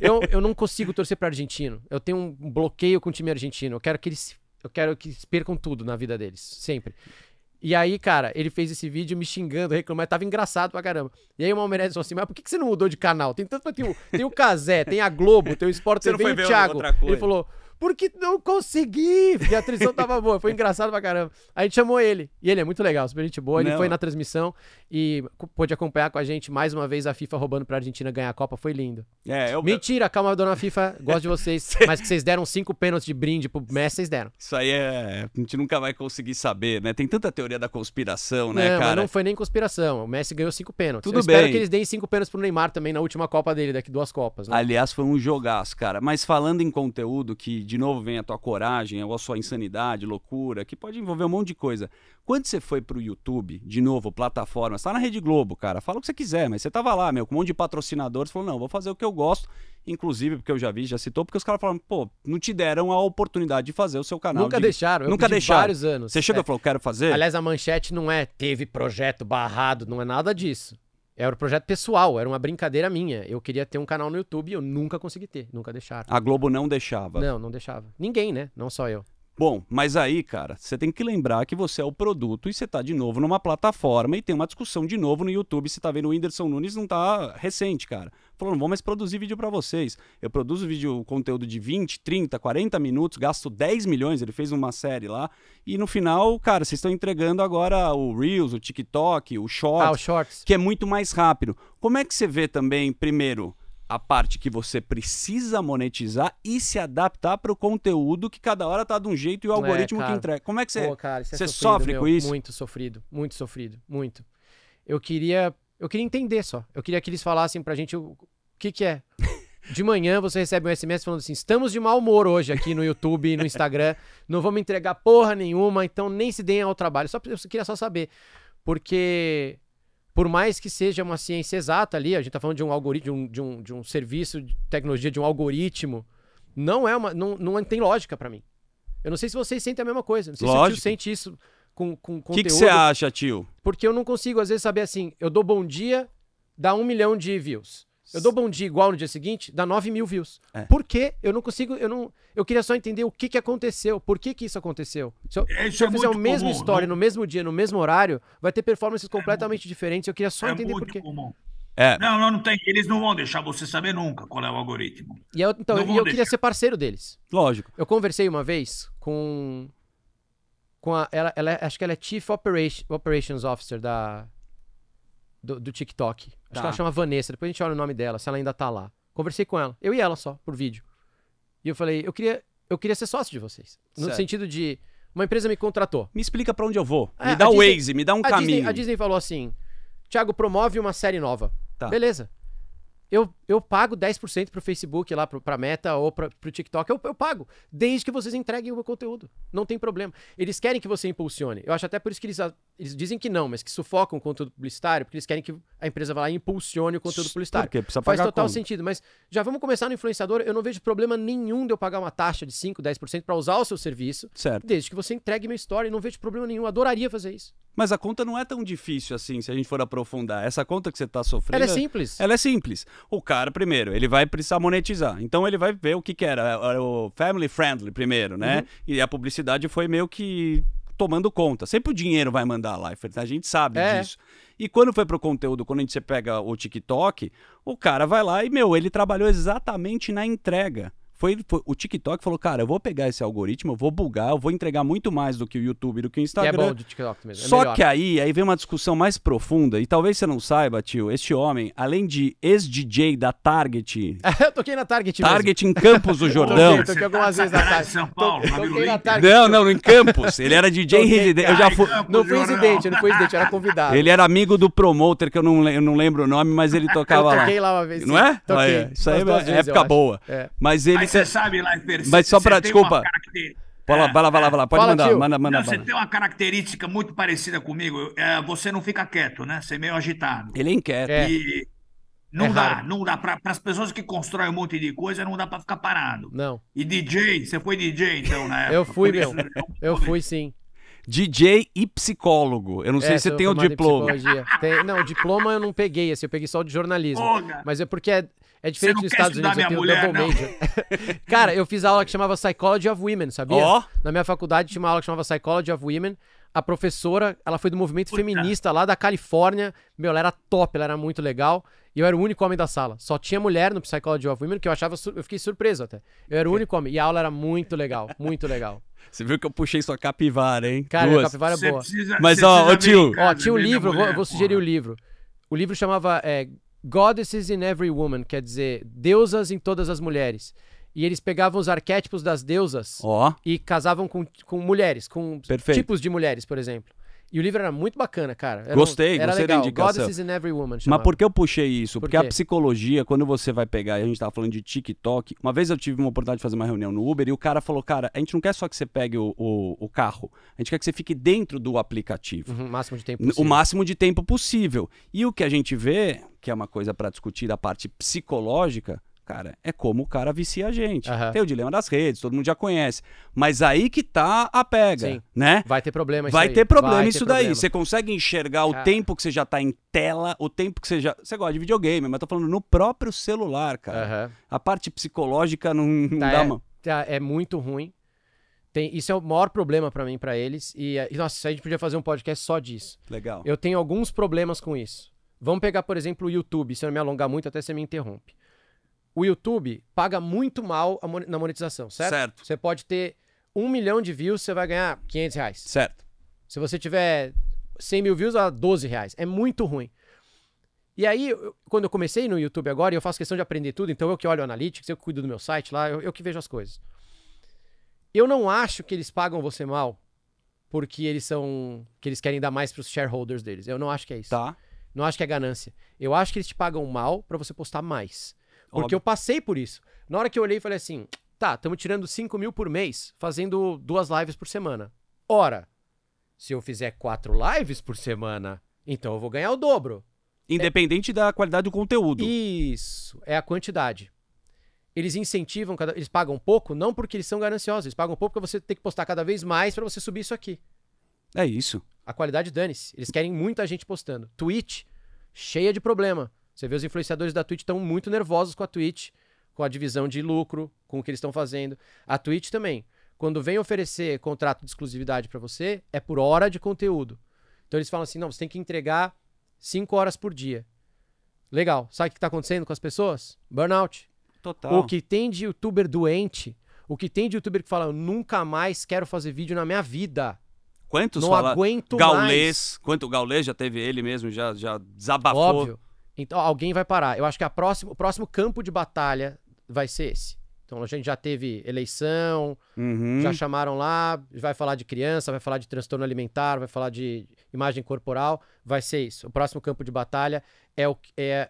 Eu, eu não consigo torcer para argentino. Eu tenho um bloqueio com o time argentino. Eu quero que eles, eu quero que eles percam tudo na vida deles, sempre. E aí, cara, ele fez esse vídeo me xingando, reclamando, tava engraçado pra caramba. E aí o mulher disse assim, mas por que, que você não mudou de canal? Tem tanto, tem o, tem o tem a Globo, tem o Sport TV e o Thiago. Ele falou, porque não consegui. E a não tava boa, foi engraçado pra caramba. A gente chamou ele. E ele é muito legal, super gente boa. Ele não. foi é. na transmissão e pôde acompanhar com a gente mais uma vez a FIFA roubando pra Argentina ganhar a Copa. Foi lindo. É, eu... Mentira, calma, dona FIFA. Gosto de vocês. mas que vocês deram cinco pênaltis de brinde pro Messi, vocês deram. Isso aí é. A gente nunca vai conseguir saber, né? Tem tanta teoria da conspiração, né, não, cara? Mas não foi nem conspiração. O Messi ganhou cinco pênaltis. Tudo eu bem. Espero que eles deem cinco pênaltis pro Neymar também na última Copa dele, daqui duas Copas. Né? Aliás, foi um jogaço, cara. Mas falando em conteúdo que de novo vem a tua coragem, ou a sua insanidade, loucura, que pode envolver um monte de coisa. Quando você foi pro YouTube, de novo, plataforma, você tá na Rede Globo, cara, fala o que você quiser, mas você tava lá, meu, com um monte de patrocinadores, falou, não, vou fazer o que eu gosto, inclusive, porque eu já vi, já citou, porque os caras falaram, pô, não te deram a oportunidade de fazer o seu canal. Nunca de... deixaram, eu nunca deixaram. vários anos. Você chegou é. e falou, quero fazer? Aliás, a manchete não é teve projeto barrado, não é nada disso. Era um projeto pessoal, era uma brincadeira minha. Eu queria ter um canal no YouTube e eu nunca consegui ter, nunca deixaram. A Globo não deixava. Não, não deixava. Ninguém, né? Não só eu. Bom, mas aí, cara, você tem que lembrar que você é o produto e você está de novo numa plataforma e tem uma discussão de novo no YouTube. Você está vendo o Whindersson Nunes não tá recente, cara. Falou, não vou mais produzir vídeo para vocês. Eu produzo vídeo, conteúdo de 20, 30, 40 minutos, gasto 10 milhões, ele fez uma série lá. E no final, cara, vocês estão entregando agora o Reels, o TikTok, o Shorts, ah, o Shorts, que é muito mais rápido. Como é que você vê também, primeiro, a parte que você precisa monetizar e se adaptar para o conteúdo que cada hora tá de um jeito e o é, algoritmo é, que entrega. Como é que você, Pô, cara, é você, é sofre meu, com isso? Muito sofrido, muito sofrido, muito. Eu queria, eu queria entender só. Eu queria que eles falassem pra gente o, o que que é. De manhã você recebe um SMS falando assim: estamos de mau humor hoje aqui no YouTube e no Instagram, não vamos entregar porra nenhuma, então nem se deem ao trabalho. Só, eu queria só saber. Porque por mais que seja uma ciência exata ali, a gente está falando de um algoritmo, de um, de um, serviço de tecnologia, de um algoritmo, não é uma, não, não é, tem lógica para mim. Eu não sei se vocês sentem a mesma coisa. Não sei Lógico. se o tio sente isso com, com conteúdo. O que você acha, tio? Porque eu não consigo, às vezes, saber assim, eu dou bom dia, dá um milhão de views. Eu dou bom dia igual no dia seguinte, dá 9 mil views. É. Por quê? Eu não consigo. Eu, não, eu queria só entender o que, que aconteceu. Por que, que isso aconteceu? Se eu, é, se eu é fizer a mesma comum, não? no mesmo dia, no mesmo horário, vai ter performances completamente muito, diferentes. Eu queria só é entender por quê. Comum. É. Não, não, não tem. Eles não vão deixar você saber nunca qual é o algoritmo. E eu, então, eu, eu queria ser parceiro deles. Lógico. Eu conversei uma vez com. com a, ela, ela, é, acho que ela é Chief Operation, Operations Officer da, do, do TikTok. Acho tá. que ela chama Vanessa. Depois a gente olha o nome dela, se ela ainda tá lá. Conversei com ela, eu e ela só, por vídeo. E eu falei, eu queria, eu queria ser sócio de vocês. No certo. sentido de, uma empresa me contratou. Me explica para onde eu vou. É, me dá o Waze, me dá um a caminho. Disney, a Disney falou assim: Thiago, promove uma série nova. Tá. Beleza. Eu eu pago 10% pro Facebook lá, pro, pra Meta ou pra, pro TikTok. Eu, eu pago, desde que vocês entreguem o meu conteúdo. Não tem problema. Eles querem que você impulsione. Eu acho até por isso que eles, eles dizem que não, mas que sufocam o conteúdo publicitário, porque eles querem que a empresa vá lá e impulsione o conteúdo publicitário. Porque precisa pagar Faz total sentido, mas já vamos começar no influenciador. Eu não vejo problema nenhum de eu pagar uma taxa de 5, 10% para usar o seu serviço, certo. desde que você entregue minha história. Não vejo problema nenhum. adoraria fazer isso. Mas a conta não é tão difícil assim, se a gente for aprofundar. Essa conta que você está sofrendo. Ela é simples. Ela é simples. O cara cara primeiro. Ele vai precisar monetizar. Então ele vai ver o que, que era. É, é o family friendly primeiro, né? Uhum. E a publicidade foi meio que tomando conta. Sempre o dinheiro vai mandar a life, a gente sabe é. disso. E quando foi pro conteúdo, quando a gente pega o TikTok, o cara vai lá e, meu, ele trabalhou exatamente na entrega. Foi, foi, o TikTok falou, cara, eu vou pegar esse algoritmo, eu vou bugar, eu vou entregar muito mais do que o YouTube, do que o Instagram. é bom do TikTok mesmo. É Só melhor. que aí, aí vem uma discussão mais profunda, e talvez você não saiba, tio, este homem, além de ex-DJ da Target. eu toquei na Target Target mesmo. em Campos do Jordão. toquei, toquei algumas vezes na Target. São Paulo, toquei, toquei na Target. Não, não, em Campos. Ele era DJ residente. Eu já fui. Não fui residente, eu não fui residente, era convidado. Ele era amigo do promoter, que eu não, eu não lembro o nome, mas ele tocava lá. Eu toquei lá, lá uma vez. Não é? Toquei. Isso aí é época boa. É. Mas ele você sabe, Leifert, Mas só para, desculpa. Vai lá, vai lá, vai lá, pode Fala, mandar, tio. manda, manda, não, Você tem uma característica muito parecida comigo, é, você não fica quieto, né? Você é meio agitado. Ele é inquieto. É. E não é dá, raro. não dá. Para as pessoas que constroem um monte de coisa, não dá para ficar parado. Não. E DJ, você foi DJ então, né? Eu fui, meu. Eu fui sim. DJ e psicólogo. Eu não é, sei se você tem o diploma. Tem, não, diploma eu não peguei, assim, eu peguei só de jornalismo. Mas é porque é, é diferente dos Estados Unidos, eu tenho mulher, double major. Cara, eu fiz aula que chamava Psychology of Women, sabia? Oh. Na minha faculdade tinha uma aula que chamava Psychology of Women. A professora, ela foi do movimento Puta. feminista lá da Califórnia. Meu, ela era top, ela era muito legal. E eu era o único homem da sala. Só tinha mulher no Psychology of Women, que eu achava. Eu fiquei surpreso até. Eu era o único homem. E a aula era muito legal, muito legal. Você viu que eu puxei sua capivara, hein? Cara, a capivara é boa. Precisa, Mas, ó, tio. Ó, tinha o um livro, mulher, vou, vou, sugerir o um livro. O livro chamava é, Goddesses in Every Woman, quer dizer, deusas em todas as mulheres. E eles pegavam os arquétipos das deusas oh. e casavam com, com mulheres, com Perfeito. tipos de mulheres, por exemplo. E o livro era muito bacana, cara. Era gostei, era gostei legal. da indicação. Goddesses in Every Woman. Chamava. Mas por que eu puxei isso? Por Porque a psicologia, quando você vai pegar, a gente tava falando de TikTok. Uma vez eu tive uma oportunidade de fazer uma reunião no Uber e o cara falou: Cara, a gente não quer só que você pegue o, o, o carro, a gente quer que você fique dentro do aplicativo. Uhum, máximo de tempo possível. O máximo de tempo possível. E o que a gente vê, que é uma coisa para discutir da parte psicológica, cara, é como o cara vicia a gente. Uhum. Tem o dilema das redes, todo mundo já conhece. Mas aí que tá a pega, Sim. né? Vai ter problema isso Vai daí. ter problema Vai isso ter daí. Problema. Você consegue enxergar cara. o tempo que você já tá em tela, o tempo que você já... Você gosta de videogame, mas tô falando no próprio celular, cara. Uhum. A parte psicológica não, não tá, dá, é, mano. Tá, é muito ruim. Tem, isso é o maior problema para mim, para eles. E, é, e, nossa, a gente podia fazer um podcast só disso. Legal. Eu tenho alguns problemas com isso. Vamos pegar, por exemplo, o YouTube. Se eu não me alongar muito, até você me interrompe o YouTube paga muito mal na monetização, certo? Certo. Você pode ter um milhão de views, você vai ganhar 500 reais. Certo. Se você tiver 100 mil views, a 12 reais. É muito ruim. E aí, quando eu comecei no YouTube agora, eu faço questão de aprender tudo, então eu que olho o Analytics, eu que cuido do meu site lá, eu, eu que vejo as coisas. Eu não acho que eles pagam você mal porque eles são. que eles querem dar mais para os shareholders deles. Eu não acho que é isso. Tá. Não acho que é ganância. Eu acho que eles te pagam mal para você postar mais. Porque Óbvio. eu passei por isso. Na hora que eu olhei e falei assim: tá, estamos tirando 5 mil por mês, fazendo duas lives por semana. Ora, se eu fizer quatro lives por semana, então eu vou ganhar o dobro. É Independente é... da qualidade do conteúdo. Isso, é a quantidade. Eles incentivam, cada... eles pagam pouco, não porque eles são gananciosos, eles pagam pouco porque você tem que postar cada vez mais para você subir isso aqui. É isso. A qualidade dane-se. Eles querem muita gente postando. Twitch, cheia de problema. Você vê os influenciadores da Twitch estão muito nervosos com a Twitch, com a divisão de lucro, com o que eles estão fazendo. A Twitch também, quando vem oferecer contrato de exclusividade para você, é por hora de conteúdo. Então eles falam assim: não, você tem que entregar 5 horas por dia. Legal. Sabe o que está acontecendo com as pessoas? Burnout. Total. O que tem de youtuber doente, o que tem de youtuber que fala, eu nunca mais quero fazer vídeo na minha vida. Quantos Não fala... aguento Gaulês, mais. Quanto o Gaulês já teve ele mesmo, já, já desabafou. Óbvio. Então alguém vai parar. Eu acho que próxima, o próximo campo de batalha vai ser esse. Então a gente já teve eleição, uhum. já chamaram lá, vai falar de criança, vai falar de transtorno alimentar, vai falar de imagem corporal, vai ser isso. O próximo campo de batalha é o, é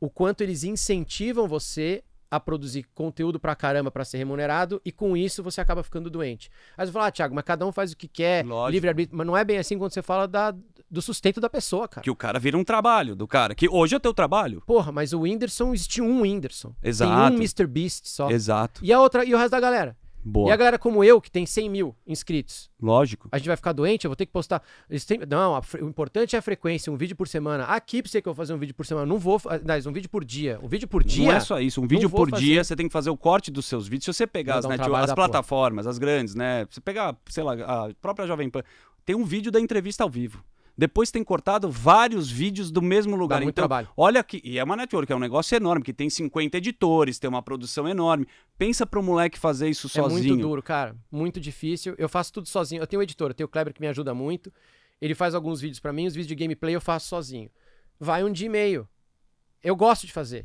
o quanto eles incentivam você a produzir conteúdo pra caramba para ser remunerado e com isso você acaba ficando doente. Aí você fala, ah, Thiago, mas cada um faz o que quer, livre-arbítrio. Mas não é bem assim quando você fala da, do sustento da pessoa, cara. Que o cara vira um trabalho do cara, que hoje é o teu trabalho. Porra, mas o Whindersson existe um Whindersson. Exato. Tem um Mr. Beast só. Exato. E a outra, e o resto da galera? Boa. E a galera como eu, que tem 100 mil inscritos. Lógico. A gente vai ficar doente, eu vou ter que postar. Não, a... o importante é a frequência, um vídeo por semana. Aqui pra você que eu vou fazer um vídeo por semana. Não vou. Não, um vídeo por dia. Um vídeo por dia. Não é só isso. Um vídeo por fazer. dia, você tem que fazer o corte dos seus vídeos. Se você pegar as, um né, as plataformas, porra. as grandes, né? Você pegar, sei lá, a própria Jovem Pan. Tem um vídeo da entrevista ao vivo. Depois tem cortado vários vídeos do mesmo lugar. Dá muito então, trabalho. olha que. E é uma network, é um negócio enorme, que tem 50 editores, tem uma produção enorme. Pensa pro moleque fazer isso sozinho. É muito duro, cara. Muito difícil. Eu faço tudo sozinho. Eu tenho um editor, eu tenho o Kleber que me ajuda muito. Ele faz alguns vídeos para mim, os vídeos de gameplay eu faço sozinho. Vai um dia e meio. Eu gosto de fazer.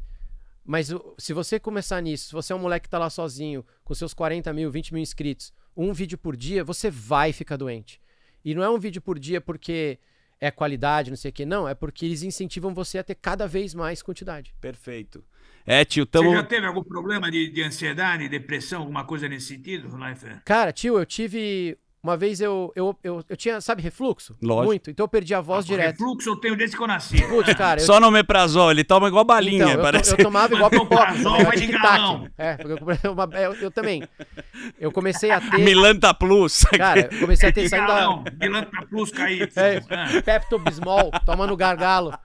Mas se você começar nisso, se você é um moleque que tá lá sozinho, com seus 40 mil, 20 mil inscritos, um vídeo por dia, você vai ficar doente. E não é um vídeo por dia porque é qualidade, não sei o quê. Não, é porque eles incentivam você a ter cada vez mais quantidade. Perfeito. É, tio, tamo... Você já teve algum problema de, de ansiedade, depressão, alguma coisa nesse sentido, né, Ronaldo? Cara, tio, eu tive uma vez eu, eu, eu, eu, tinha, sabe, refluxo? Lógico. Muito. Então eu perdi a voz ah, direto. Refluxo eu tenho desde que eu nasci. Putz, cara. Eu... Só no meprazol, ele toma igual balinha, então, parece. Eu, eu tomava igual pipoca. vai de galão. É, é, eu, eu, também. Eu comecei a ter. Milanta Plus. Cara, eu comecei a ter saído. galão, Milanta Plus caído. É, é. Pepto Bismol, gargalo.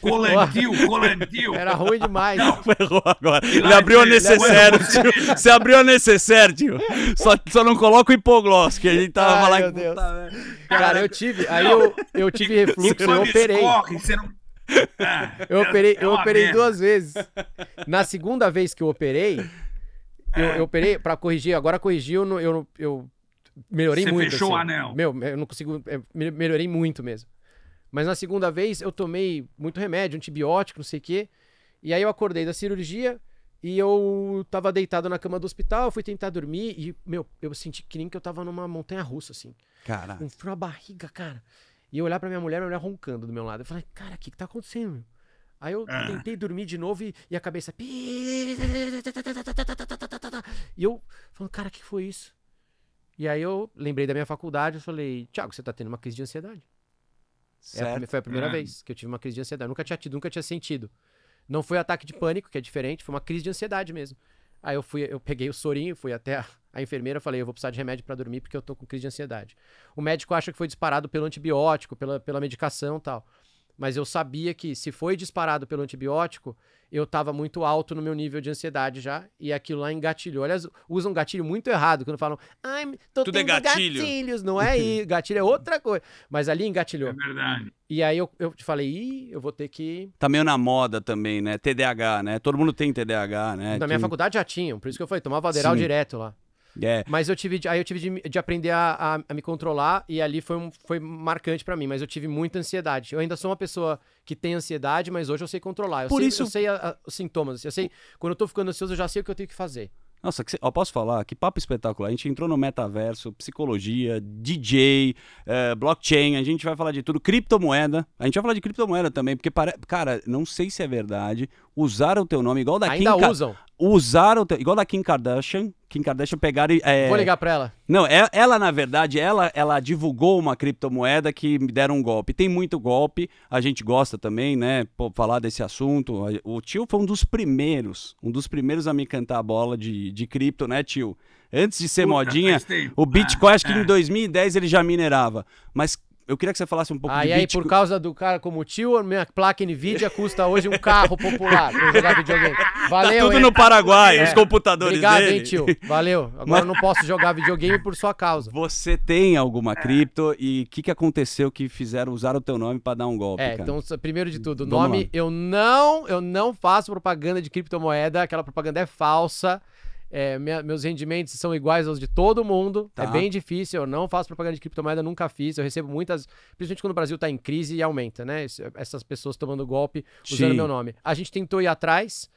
Colantil, colantil. Era ruim demais. Não, ferrou agora. Ele abriu a necessaire, Você abriu a necessaire, tio. Só, só não coloca o hipoglós negócio que a gente tava Ai, lá. Meu Deus. Puta, cara, eu tive. Aí eu, eu tive refluxo, eu operei. Corre, você não... Eu operei, eu operei duas vezes. Na segunda vez que eu operei, eu, eu operei para corrigir, agora corrigiu, eu, eu, eu melhorei Você muito. Fechou assim. o anel. Meu, eu não consigo. É, eu melhorei muito mesmo. Mas na segunda vez eu tomei muito remédio, antibiótico, não sei o quê. E aí eu acordei da cirurgia, e eu tava deitado na cama do hospital, fui tentar dormir e, meu, eu senti que nem que eu tava numa montanha russa, assim. Cara. Um frio na barriga, cara. E eu olhar pra minha mulher, minha mulher roncando do meu lado. Eu falei, cara, o que, que tá acontecendo, meu? Aí eu ah. tentei dormir de novo e, e a cabeça. E eu falando, cara, o que foi isso? E aí eu lembrei da minha faculdade, eu falei, Tiago, você tá tendo uma crise de ansiedade. É a, foi a primeira ah. vez que eu tive uma crise de ansiedade. Eu nunca tinha tido, nunca tinha sentido. Não foi ataque de pânico, que é diferente, foi uma crise de ansiedade mesmo. Aí eu fui, eu peguei o sorinho, fui até a, a enfermeira, falei, eu vou precisar de remédio para dormir porque eu tô com crise de ansiedade. O médico acha que foi disparado pelo antibiótico, pela, pela medicação, tal mas eu sabia que se foi disparado pelo antibiótico, eu estava muito alto no meu nível de ansiedade já, e aquilo lá engatilhou. Aliás, usam um gatilho muito errado quando falam, ai, tô Tudo é tendo é gatilho. gatilhos, não é? E gatilho é outra coisa. Mas ali engatilhou. É verdade. E aí eu, eu falei, ih, eu vou ter que. Tá meio na moda também, né? TDAH, né? Todo mundo tem TDAH, né? Na minha que... faculdade já tinham, por isso que eu falei, tomava Aderal Sim. direto lá. É. Mas eu tive, aí eu tive de, de aprender a, a, a, me controlar e ali foi, um, foi marcante para mim, mas eu tive muita ansiedade. Eu ainda sou uma pessoa que tem ansiedade, mas hoje eu sei controlar. Eu Por sei, isso... eu sei a, os sintomas. Eu sei, quando eu tô ficando ansioso, eu já sei o que eu tenho que fazer. Nossa, que, ó, posso falar? Que papo espetacular. A gente entrou no metaverso, psicologia, DJ, eh, blockchain, a gente vai falar de tudo. Criptomoeda. A gente vai falar de criptomoeda também, porque, cara, não sei se é verdade. Usaram o teu nome igual da Ainda Kim... Ainda usam. Ka usaram. Igual da Kim Kardashian. Kim Kardashian pegaram e. É... Vou ligar pra ela. Não, é, ela, na verdade, ela, ela divulgou uma criptomoeda que me deram um golpe. Tem muito golpe, a gente gosta também, né? falar desse assunto. O tio foi um dos primeiros, um dos primeiros a me cantar a bola de, de cripto, né, tio? Antes de ser Puta, modinha, o Bitcoin, acho que em 2010 é. ele já minerava. Mas eu queria que você falasse um pouco ah, de aí, por causa do cara como tio, minha placa NVIDIA custa hoje um carro popular pra jogar videogame. Tá Valeu, tá tudo hein? no Paraguai, é. os computadores Obrigado, dele. Obrigado, hein, tio. Valeu. Agora Mas... eu não posso jogar videogame por sua causa. Você tem alguma cripto e o que, que aconteceu que fizeram usar o teu nome para dar um golpe, É, cara? então, primeiro de tudo, Vamos nome, lá. eu não, eu não faço propaganda de criptomoeda, aquela propaganda é falsa é, minha, meus rendimentos são iguais aos de todo mundo. É tá. É bem difícil, eu não faço propaganda de criptomoeda, nunca fiz. Eu recebo muitas, principalmente quando o Brasil está em crise e aumenta, né? Essas pessoas tomando golpe usando Sim. meu nome. A gente tentou ir atrás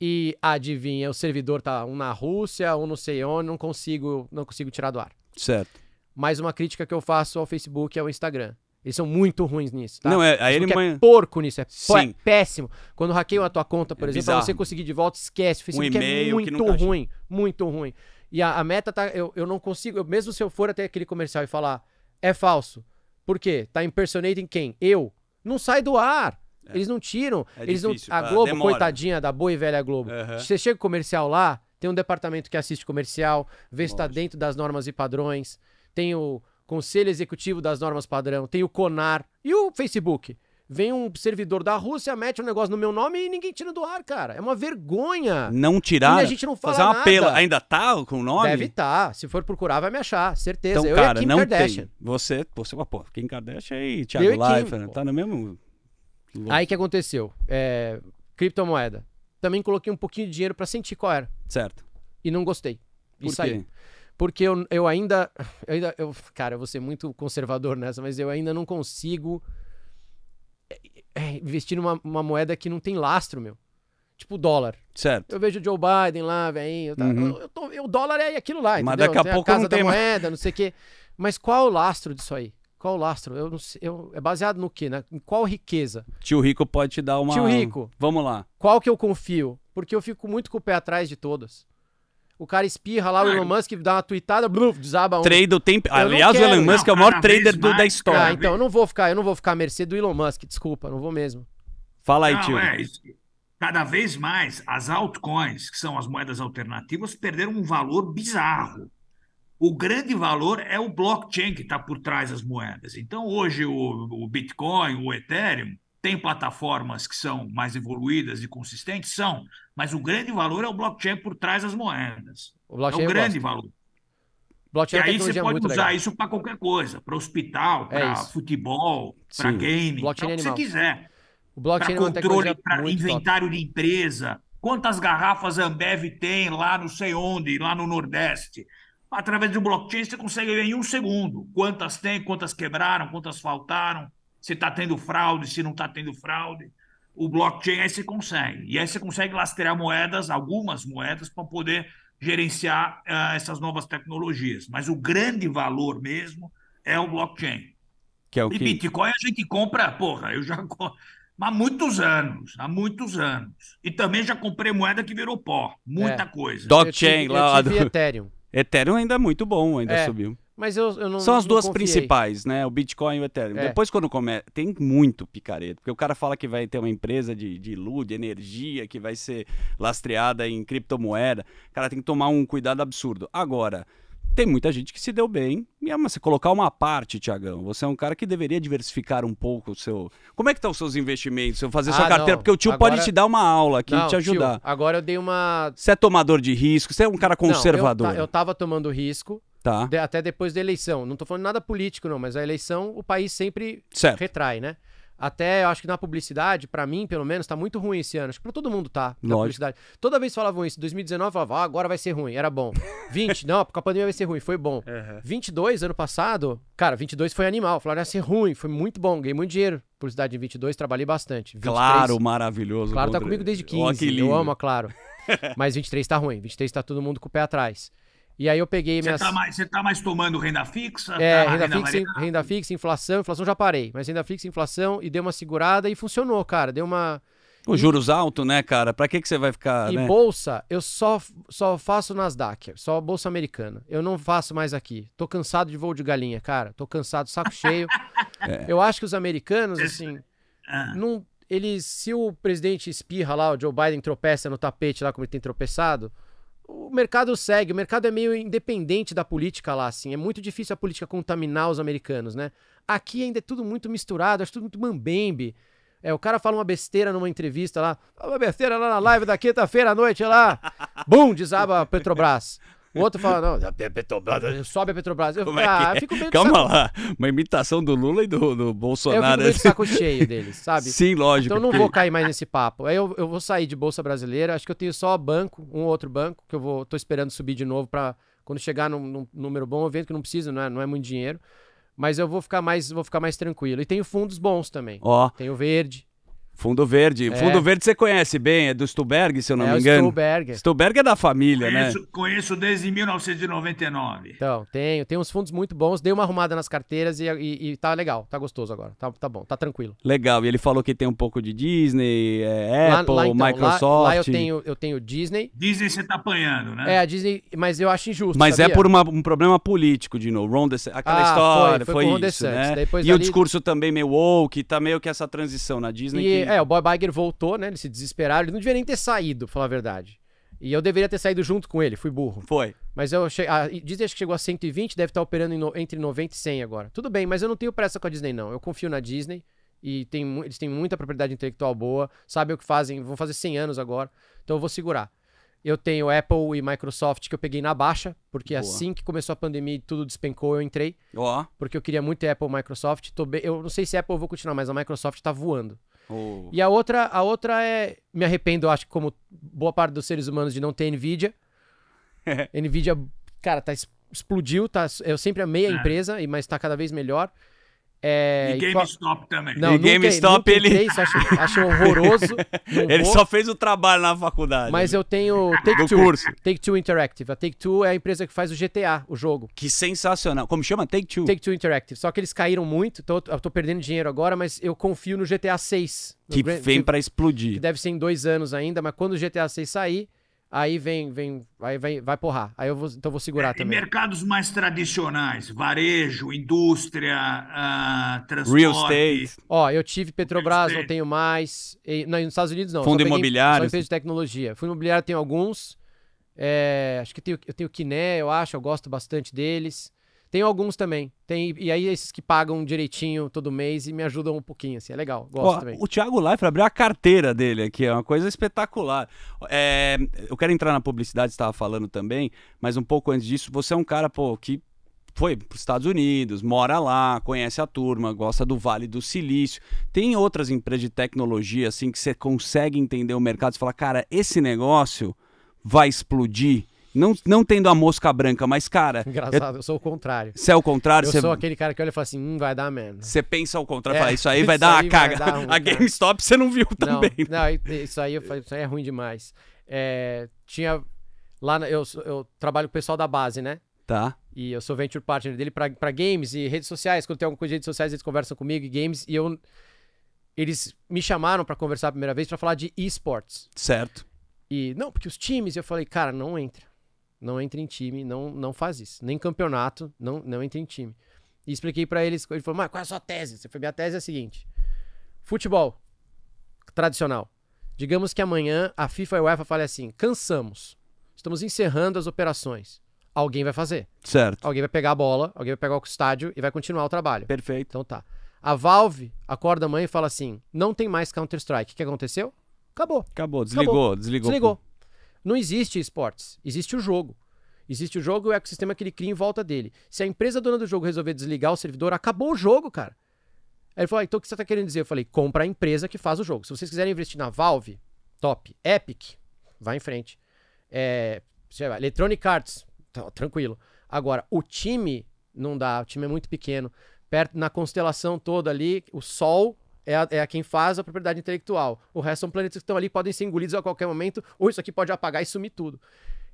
e adivinha, o servidor tá um na Rússia, um não sei onde, não consigo, não consigo tirar do ar. Certo. Mais uma crítica que eu faço ao Facebook e é ao Instagram. Eles são muito ruins nisso, tá? Não, é, aí ele é porco nisso, é, é, péssimo. Quando hackeiam a tua conta, por é exemplo, pra você conseguir de volta, esquece. O Facebook é muito ruim, muito ruim. E a, a, meta tá. Eu, eu não consigo. Eu, mesmo se eu for até aquele comercial e falar, é falso. Por quê? Tá impersonating quem? Eu. Não sai do ar. É. Eles não tiram. É eles difícil. não. A Globo, coitadinha da boa e velha Globo. Uhum. Você chega comercial lá, tem um departamento que assiste comercial, vê se tá dentro das normas e padrões. Tem o, Conselho Executivo das Normas Padrão, tem o CONAR e o Facebook. Vem um servidor da Rússia, mete um negócio no meu nome e ninguém tira do ar, cara. É uma vergonha. Não tirar. E a gente não fala Fazer uma nada. pela. Ainda tá com o nome? Deve estar. Tá. Se for procurar, vai me achar, certeza. Então, eu cara, e Kim não Kardashian. Tem. Você, você, pô, é Kim Kardashian e Thiago Leifert, tá no mesmo... Aí que aconteceu? É, criptomoeda. Também coloquei um pouquinho de dinheiro para sentir qual era. Certo. E não gostei. Por e quê? saiu porque eu, eu ainda. Eu ainda eu, cara, eu vou ser muito conservador nessa, mas eu ainda não consigo é, é, investir numa uma moeda que não tem lastro, meu. Tipo dólar. Certo. Eu vejo o Joe Biden lá, velho. Tá, uhum. eu, eu, o dólar é aquilo lá. Mas daqui a tem pouco a casa não tem da moeda, mais... não sei o quê. Mas qual o lastro disso aí? Qual o lastro? Eu não sei, eu, é baseado no quê? Né? Em qual riqueza? Tio Rico pode te dar uma. Tio Rico. Vamos lá. Qual que eu confio? Porque eu fico muito com o pé atrás de todas. O cara espirra lá, o Elon Musk dá uma tweetada, bluf, desaba um. Trader tempo. Aliás, o Elon Musk é o maior trader do, da história. Ah, então eu não vou ficar, eu não vou ficar à mercê do Elon Musk, desculpa, não vou mesmo. Fala aí, não, tio. É Cada vez mais as altcoins, que são as moedas alternativas, perderam um valor bizarro. O grande valor é o blockchain que está por trás das moedas. Então, hoje, o, o Bitcoin, o Ethereum, tem plataformas que são mais evoluídas e consistentes? São, mas o grande valor é o blockchain por trás das moedas. O blockchain é o grande valor. Blockchain é e aí você pode usar legal. isso para qualquer coisa, para hospital, para é futebol, para game, para o que você quiser. para é controle, para inventário top. de empresa, quantas garrafas a Ambev tem lá não sei onde, lá no Nordeste. Através do blockchain você consegue ver em um segundo quantas tem, quantas quebraram, quantas faltaram se está tendo fraude, se não está tendo fraude. O blockchain aí você consegue. E aí você consegue lastrear moedas, algumas moedas, para poder gerenciar uh, essas novas tecnologias. Mas o grande valor mesmo é o blockchain. Que é o e que... Bitcoin a gente compra, porra, eu já há muitos anos, há muitos anos. E também já comprei moeda que virou pó, muita é. coisa. Blockchain lá do Ethereum. Ethereum ainda é muito bom, ainda é. subiu. Mas eu, eu não. São as não duas confiei. principais, né? O Bitcoin e o Ethereum. É. Depois, quando começa. Tem muito picareta. Porque o cara fala que vai ter uma empresa de, de luz, de energia, que vai ser lastreada em criptomoeda. Cara, tem que tomar um cuidado absurdo. Agora, tem muita gente que se deu bem. E é, mas você colocar uma parte, Tiagão. Você é um cara que deveria diversificar um pouco o seu. Como é que estão os seus investimentos? Eu fazer ah, sua carteira? Não. Porque o tio agora... pode te dar uma aula aqui, não, te ajudar. Tio, agora eu dei uma. Você é tomador de risco, você é um cara conservador. eu, estava eu tava tomando risco. Tá. De, até depois da eleição. Não estou falando nada político, não, mas a eleição o país sempre certo. retrai, né? Até eu acho que na publicidade, para mim, pelo menos, tá muito ruim esse ano. Acho que pra todo mundo tá. Na Lógico. publicidade. Toda vez falavam isso. 2019 falavam, ah, agora vai ser ruim, era bom. 20, não, porque a pandemia vai ser ruim, foi bom. Uhum. 22, ano passado, cara, 22 foi animal. Falaram, ah, ia ser ruim, foi muito bom, ganhei muito dinheiro. Publicidade em 22, trabalhei bastante. 23, claro, maravilhoso. Claro, tá comigo desde 15. Oh, eu amo, claro. Mas 23 tá ruim, 23 tá todo mundo com o pé atrás. E aí eu peguei minhas... Você tá mais, tá mais tomando renda fixa? É, tá, renda, fixa, renda fixa, inflação. Inflação já parei, mas renda fixa, inflação e deu uma segurada e funcionou, cara. Deu uma... os juros altos né, cara? Pra que, que você vai ficar. E né? bolsa, eu só, só faço Nasdaq, só bolsa americana. Eu não faço mais aqui. Tô cansado de voo de galinha, cara. Tô cansado, saco cheio. É. Eu acho que os americanos, assim. É. Ah. não, eles, se o presidente espirra lá, o Joe Biden tropeça no tapete lá como ele tem tropeçado, o mercado segue, o mercado é meio independente da política lá, assim. É muito difícil a política contaminar os americanos, né? Aqui ainda é tudo muito misturado, acho tudo muito mambembe. É, o cara fala uma besteira numa entrevista lá, uma besteira lá na live da quinta-feira à noite lá, bum, desaba a Petrobras. O outro fala, não, Petrobras, sobe a Petrobras. Eu, Como é ah, é? eu fico meio Calma lá, uma imitação do Lula e do, do Bolsonaro. Eu fico meio de assim. saco cheio deles, sabe? Sim, lógico. Então eu não vou cair mais nesse papo. Aí eu, eu vou sair de Bolsa Brasileira, acho que eu tenho só banco, um outro banco, que eu vou, tô esperando subir de novo para quando chegar num, num, número bom, eu vejo que não precisa, não é, não é muito dinheiro. Mas eu vou ficar mais, vou ficar mais tranquilo. E tenho fundos bons também. Ó. Oh. Tenho verde. Fundo Verde. É. Fundo Verde você conhece bem, é do Stuberg, se eu não é, me engano. Stuberg. Stuberg é da família, conheço, né? Conheço desde 1999. Então, tenho. Tem uns fundos muito bons. Dei uma arrumada nas carteiras e, e, e, tá legal. Tá gostoso agora. Tá, tá bom, tá tranquilo. Legal. E ele falou que tem um pouco de Disney, é, lá, Apple, então, lá, então, Microsoft. Lá, lá, eu, tenho, eu tenho Disney. Disney você tá apanhando, né? É, a Disney, mas eu acho injusto. Mas é sabia? é por uma, um problema político, de novo. Ron DeSantis, aquela ah, história, foi, foi, foi isso, né? E dali... o discurso também meio woke, tá meio que essa transição na Disney. E, que é, o Bob Iger voltou, né? Eles se desesperaram. Ele não deveria nem ter saído, pra falar a verdade. E eu deveria ter saído junto com ele, fui burro. Foi. Mas eu che... ah, Disney que chegou a 120, deve estar tá operando no... entre 90 e 100 agora. Tudo bem, mas eu não tenho pressa com a Disney, não. Eu confio na Disney e tem... eles têm muita propriedade intelectual boa, sabem o que fazem, vão fazer 100 anos agora, então eu vou segurar. Eu tenho Apple e Microsoft que eu peguei na baixa, porque boa. assim que começou a pandemia e tudo despencou, eu entrei. Porque eu queria muito ter Apple e Microsoft. Be... Eu não sei se Apple eu vou continuar, mas a Microsoft tá voando. Oh. E a outra, a outra é. Me arrependo, acho que como boa parte dos seres humanos, de não ter Nvidia. Nvidia, cara, tá explodiu, tá, eu sempre amei a é. empresa, mas tá cada vez melhor. É, e GameStop e... também. Não, e GameStop ele. Tentei, acho, acho, horroroso. ele vou, só fez o trabalho na faculdade. Mas eu tenho Take Two. Curso. Take Two Interactive. A Take Two é a empresa que faz o GTA, o jogo. Que sensacional. Como chama? Take Two. Take Two Interactive. Só que eles caíram muito, tô, então eu tô perdendo dinheiro agora, mas eu confio no GTA 6. Que vem para explodir. Que deve ser em dois anos ainda, mas quando o GTA 6 sair, aí vem, vem, aí vai, vai porrar. Aí eu vou, então vou segurar é, também. E mercados mais tradicionais, varejo, indústria, uh, transporte. Real estate. Ó, eu tive Petrobras, não tenho mais. E, não, nos Estados Unidos não. Fundo imobiliário. Só de tecnologia. Fundo imobiliário tem alguns. É, acho que eu tenho, eu tenho o Kiné, eu acho, eu gosto bastante deles. Tem alguns também. Tem, e aí esses que pagam direitinho todo mês e me ajudam um pouquinho, assim, é legal. Gosto Ó, também. O Thiago Leifert abriu a carteira dele aqui, é uma coisa espetacular. É, eu quero entrar na publicidade, estava falando também, mas um pouco antes disso, você é um cara, pô, que foi para os Estados Unidos, mora lá, conhece a turma, gosta do Vale do Silício. Tem outras empresas de tecnologia assim que você consegue entender o mercado e falar, cara, esse negócio vai explodir não, não tendo a mosca branca, mas, cara. Engraçado, eu, eu sou o contrário. Você é o contrário? Eu cê... sou aquele cara que olha e fala assim: hum, vai dar merda. Você pensa ao contrário, é, fala, isso aí vai isso dar aí vai caga. Dar ruim, a GameStop você não viu também. Não, não isso, aí, isso aí é ruim demais. É, tinha. Lá eu, eu trabalho com o pessoal da base, né? Tá. E eu sou venture partner dele para games e redes sociais. Quando tem alguma coisa de redes sociais, eles conversam comigo e games. E eu. Eles me chamaram para conversar a primeira vez para falar de esportes. Certo. E não, porque os times, eu falei, cara, não entra. Não entra em time, não, não faz isso. Nem campeonato, não, não entra em time. E expliquei para eles, ele falou, mas qual é a sua tese? Você foi minha tese é a seguinte: futebol tradicional. Digamos que amanhã a FIFA e a UEFA falem assim: cansamos, estamos encerrando as operações. Alguém vai fazer. Certo. Alguém vai pegar a bola, alguém vai pegar o estádio e vai continuar o trabalho. Perfeito. Então tá. A Valve acorda amanhã e fala assim: não tem mais Counter-Strike. O que aconteceu? Acabou. Acabou, desligou, Acabou. desligou. Desligou. Não existe esportes, existe o jogo. Existe o jogo e o ecossistema que ele cria em volta dele. Se a empresa dona do jogo resolver desligar o servidor, acabou o jogo, cara. Aí ele falou: ah, então o que você está querendo dizer? Eu falei: compra a empresa que faz o jogo. Se vocês quiserem investir na Valve, top. Epic, vai em frente. É, Electronic Arts, tá, tranquilo. Agora, o time não dá, o time é muito pequeno. Perto, na constelação toda ali, o Sol é a, é a quem faz a propriedade intelectual. O resto são planetas que estão ali, podem ser engolidos a qualquer momento, ou isso aqui pode apagar e sumir tudo.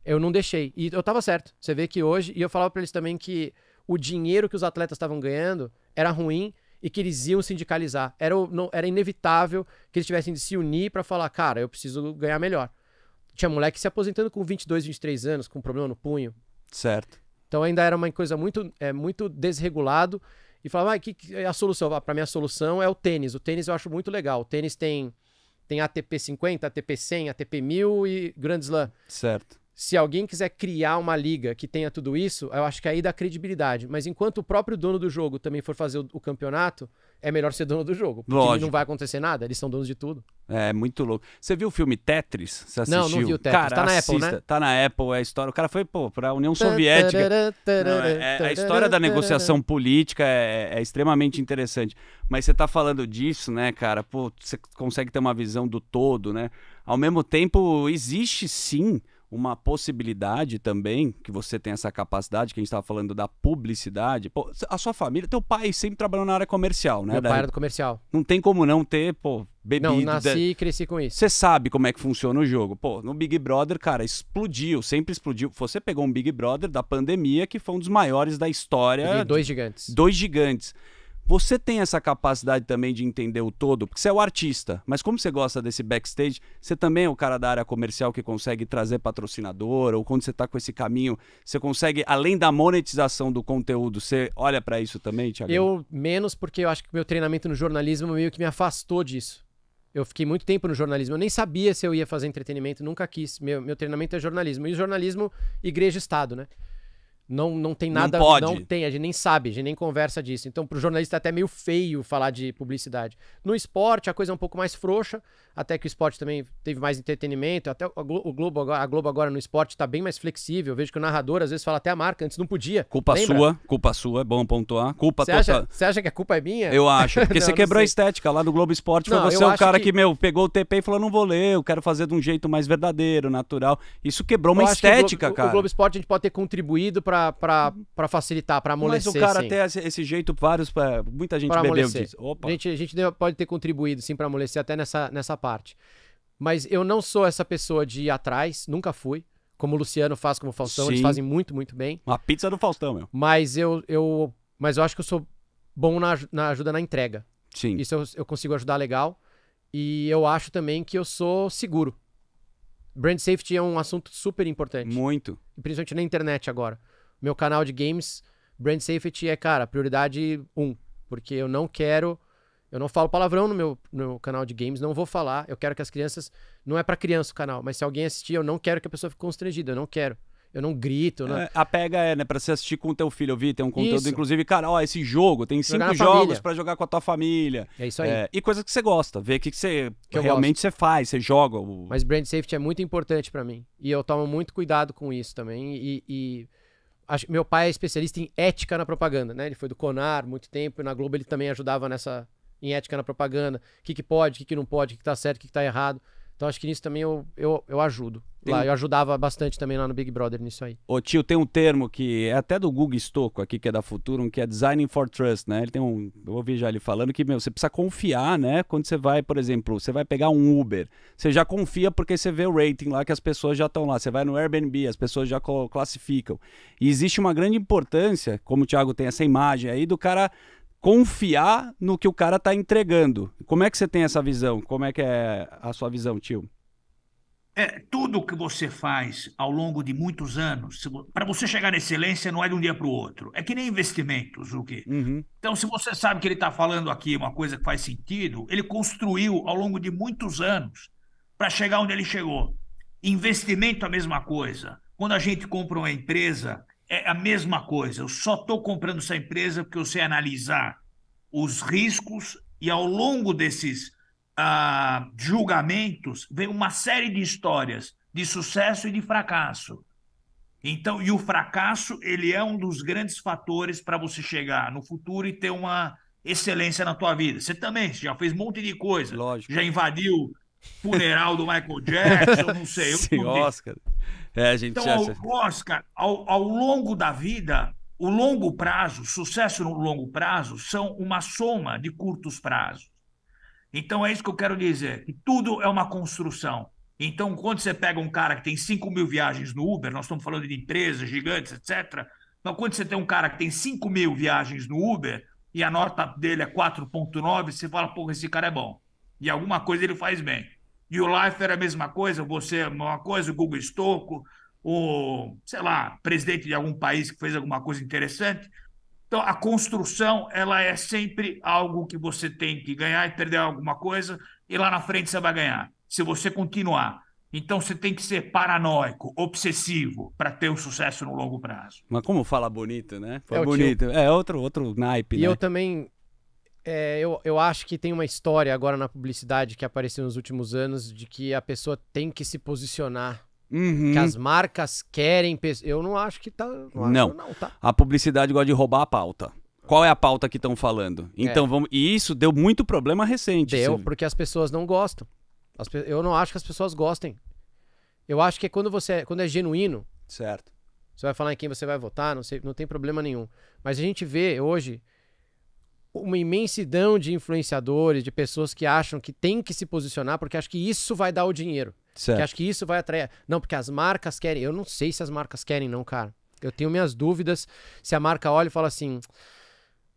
Eu não deixei. E eu tava certo. Você vê que hoje, e eu falava para eles também que o dinheiro que os atletas estavam ganhando era ruim e que eles iam sindicalizar. Era, não, era inevitável que eles tivessem de se unir para falar, cara, eu preciso ganhar melhor. Tinha moleque se aposentando com 22, 23 anos, com um problema no punho. Certo. Então ainda era uma coisa muito, é, muito desregulado e falava, ah, que, que é a solução? para mim a solução é o tênis. O tênis eu acho muito legal. O tênis tem tem ATP 50, ATP 100, ATP 1000 e Grand Slam. Certo. Se alguém quiser criar uma liga que tenha tudo isso, eu acho que aí dá credibilidade. Mas enquanto o próprio dono do jogo também for fazer o, o campeonato, é melhor ser dono do jogo. Porque Lógico. não vai acontecer nada, eles são donos de tudo. É, muito louco. Você viu o filme Tetris? Você assistiu? Não, não vi o Tetris. Cara, tá na assista. Apple, né? Tá na Apple, é a história. O cara foi, pô, pra União Soviética. Não, é, é, a história da negociação política é, é, extremamente interessante. Mas você tá falando disso, né, cara? Pô, você consegue ter uma visão do todo, né? Ao mesmo tempo, existe sim uma possibilidade também, que você tem essa capacidade, que a gente estava falando da publicidade. Pô, a sua família, teu pai sempre trabalhou na área comercial, né? Meu pai era do comercial. Não tem como não ter, pô, bebida. Não, nasci e cresci com isso. Você sabe como é que funciona o jogo. Pô, no Big Brother, cara, explodiu, sempre explodiu. Você pegou um Big Brother da pandemia, que foi um dos maiores da história. E dois gigantes. Dois gigantes. Você tem essa capacidade também de entender o todo, porque você é o artista, mas como você gosta desse backstage, você também é o cara da área comercial que consegue trazer patrocinador, ou quando você está com esse caminho, você consegue, além da monetização do conteúdo, você olha para isso também, Thiago? Eu menos, porque eu acho que meu treinamento no jornalismo meio que me afastou disso. Eu fiquei muito tempo no jornalismo, eu nem sabia se eu ia fazer entretenimento, nunca quis. Meu, meu treinamento é jornalismo. E jornalismo, igreja Estado, né? não, não tem nada. Não, pode. não tem, a gente nem sabe, a gente nem conversa disso. Então, para o jornalista é até meio feio falar de publicidade. No esporte, a coisa é um pouco mais frouxa, até que o esporte também teve mais entretenimento. Até o Globo, a Globo agora no esporte está bem mais flexível. Eu vejo que o narrador às vezes fala até a marca, antes não podia. Culpa lembra? sua, culpa sua, é bom pontuar. Culpa Você acha, acha que a culpa é minha? Eu acho, porque não, você quebrou a estética lá do Globo Esporte. Não, foi você o cara que... que... meu, pegou o TP e falou: não vou ler, eu quero fazer de um jeito mais verdadeiro, natural. Isso quebrou eu uma estética, o Globo, cara. O Globo Esporte a gente pode ter contribuído para pra, pra, facilitar, pra amolecer. Mas o cara sim. até esse, jeito, vários. É, muita gente pra bebeu amolecer. disso. Opa. A gente, a gente deu, pode ter contribuído, sim, pra amolecer até nessa, nessa parte. Mas eu não sou essa pessoa de ir atrás, nunca fui. Como o Luciano faz, como o Faustão, sim. eles fazem muito, muito bem. Uma pizza do Faustão, meu. Mas eu, eu, mas eu acho que eu sou bom na, na ajuda na entrega. Sim. Isso eu, eu consigo ajudar legal. E eu acho também que eu sou seguro. Brand safety é um assunto super importante. Muito. Principalmente na internet agora meu canal de games, brand safety é, cara, prioridade 1. Um, porque eu não quero. Eu não falo palavrão no meu, no meu canal de games, não vou falar. Eu quero que as crianças. Não é para criança o canal, mas se alguém assistir, eu não quero que a pessoa fique constrangida, eu não quero. Eu não grito, né? a pega é, né? Pra você assistir com o teu filho. Eu vi, tem um conteúdo, isso. inclusive, cara, ó, esse jogo tem cinco jogos para jogar com a tua família. É isso aí. É, e coisas que você gosta, ver o que, que você que realmente você faz, você joga. O... Mas brand safety é muito importante para mim. E eu tomo muito cuidado com isso também. E, e Acho, meu pai é especialista em ética na propaganda, né? Ele foi do Conar muito tempo e na Globo ele também ajudava nessa em ética na propaganda. O que, que pode, o que, que não pode, o que, que tá certo, o que, que tá errado. Então acho que nisso também eu, eu, eu ajudo. Lá, eu ajudava bastante também lá no Big Brother nisso aí. Ô tio, tem um termo que é até do Google Stocco aqui, que é da Futurum, que é Designing for Trust, né? Ele tem um. Eu ouvi já ele falando que, meu, você precisa confiar, né? Quando você vai, por exemplo, você vai pegar um Uber. Você já confia porque você vê o rating lá que as pessoas já estão lá. Você vai no Airbnb, as pessoas já classificam. E existe uma grande importância, como o Thiago tem essa imagem aí, do cara confiar no que o cara está entregando. Como é que você tem essa visão? Como é que é a sua visão, tio? É, tudo que você faz ao longo de muitos anos, para você chegar na excelência, não é de um dia para o outro. É que nem investimentos, o quê? Uhum. Então, se você sabe que ele está falando aqui uma coisa que faz sentido, ele construiu ao longo de muitos anos para chegar onde ele chegou. Investimento, a mesma coisa. Quando a gente compra uma empresa, é a mesma coisa. Eu só estou comprando essa empresa porque eu sei analisar os riscos e ao longo desses ah, julgamentos vem uma série de histórias de sucesso e de fracasso. Então, e o fracasso ele é um dos grandes fatores para você chegar no futuro e ter uma excelência na tua vida. Você também você já fez um monte de coisa. Lógico. Já invadiu funeral do Michael Jackson, não sei. Sim, Oscar. É, a gente então, acha... Oscar, ao, ao longo da vida, o longo prazo, sucesso no longo prazo, são uma soma de curtos prazos. Então, é isso que eu quero dizer, que tudo é uma construção. Então, quando você pega um cara que tem 5 mil viagens no Uber, nós estamos falando de empresas gigantes, etc. Mas quando você tem um cara que tem 5 mil viagens no Uber e a nota dele é 4,9, você fala, porra, esse cara é bom. E alguma coisa ele faz bem. E o Life era a mesma coisa, você é uma coisa, o Google Stocco, o, sei lá, presidente de algum país que fez alguma coisa interessante. Então, a construção ela é sempre algo que você tem que ganhar e perder alguma coisa, e lá na frente você vai ganhar, se você continuar. Então você tem que ser paranoico, obsessivo, para ter um sucesso no longo prazo. Mas como fala bonito, né? Foi é bonito. Tio. É outro, outro naipe, e né? E eu também é, eu, eu acho que tem uma história agora na publicidade que apareceu nos últimos anos de que a pessoa tem que se posicionar. Uhum. Que as marcas querem. Eu não acho que tá. Não, não. não tá. a publicidade gosta de roubar a pauta. Qual é a pauta que estão falando? É. Então é. vamos. E isso deu muito problema recente. Deu, porque as pessoas não gostam. As, eu não acho que as pessoas gostem. Eu acho que é quando você é, quando é genuíno. Certo. Você vai falar em quem você vai votar, não, sei, não tem problema nenhum. Mas a gente vê hoje uma imensidão de influenciadores, de pessoas que acham que tem que se posicionar porque acho que isso vai dar o dinheiro. Certo. Que acho que isso vai atrair. Não, porque as marcas querem. Eu não sei se as marcas querem, não, cara. Eu tenho minhas dúvidas se a marca olha e fala assim: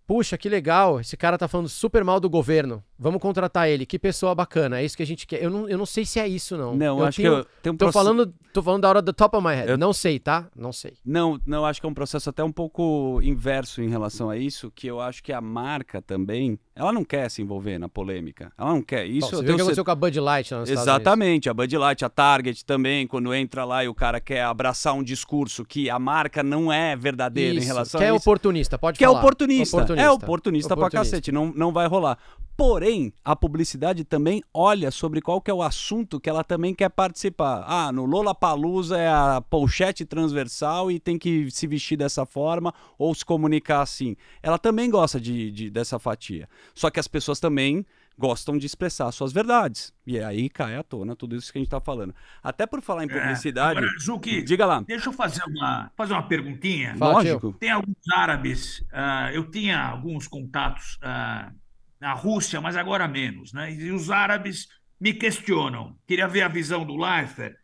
Puxa, que legal, esse cara tá falando super mal do governo. Vamos contratar ele, que pessoa bacana, é isso que a gente quer. Eu não, eu não sei se é isso, não. Não, eu acho tenho, que eu, tem um tô, proce... falando, tô falando da hora do top of my head. Eu... Não sei, tá? Não sei. Não, não, acho que é um processo até um pouco inverso em relação a isso, que eu acho que a marca também ela não quer se envolver na polêmica. Ela não quer. Isso Bom, você viu o que aconteceu com a Bud Light lá nos Exatamente, a Bud Light, a Target também, quando entra lá e o cara quer abraçar um discurso que a marca não é verdadeira isso. em relação a é isso. Que é oportunista, pode que é falar. Que é oportunista. oportunista. É oportunista, oportunista pra cacete, não, não vai rolar. Porém, a publicidade também olha sobre qual que é o assunto que ela também quer participar. Ah, no Lollapalooza é a pochete transversal e tem que se vestir dessa forma ou se comunicar assim. Ela também gosta de, de dessa fatia. Só que as pessoas também gostam de expressar suas verdades. E é aí cai à tona tudo isso que a gente está falando. Até por falar em é, publicidade. É, Zuki, diga lá. Deixa eu fazer uma, fazer uma perguntinha. Lógico. Tem alguns árabes, uh, eu tinha alguns contatos uh, na Rússia, mas agora menos, né? E os árabes me questionam. Queria ver a visão do Leifert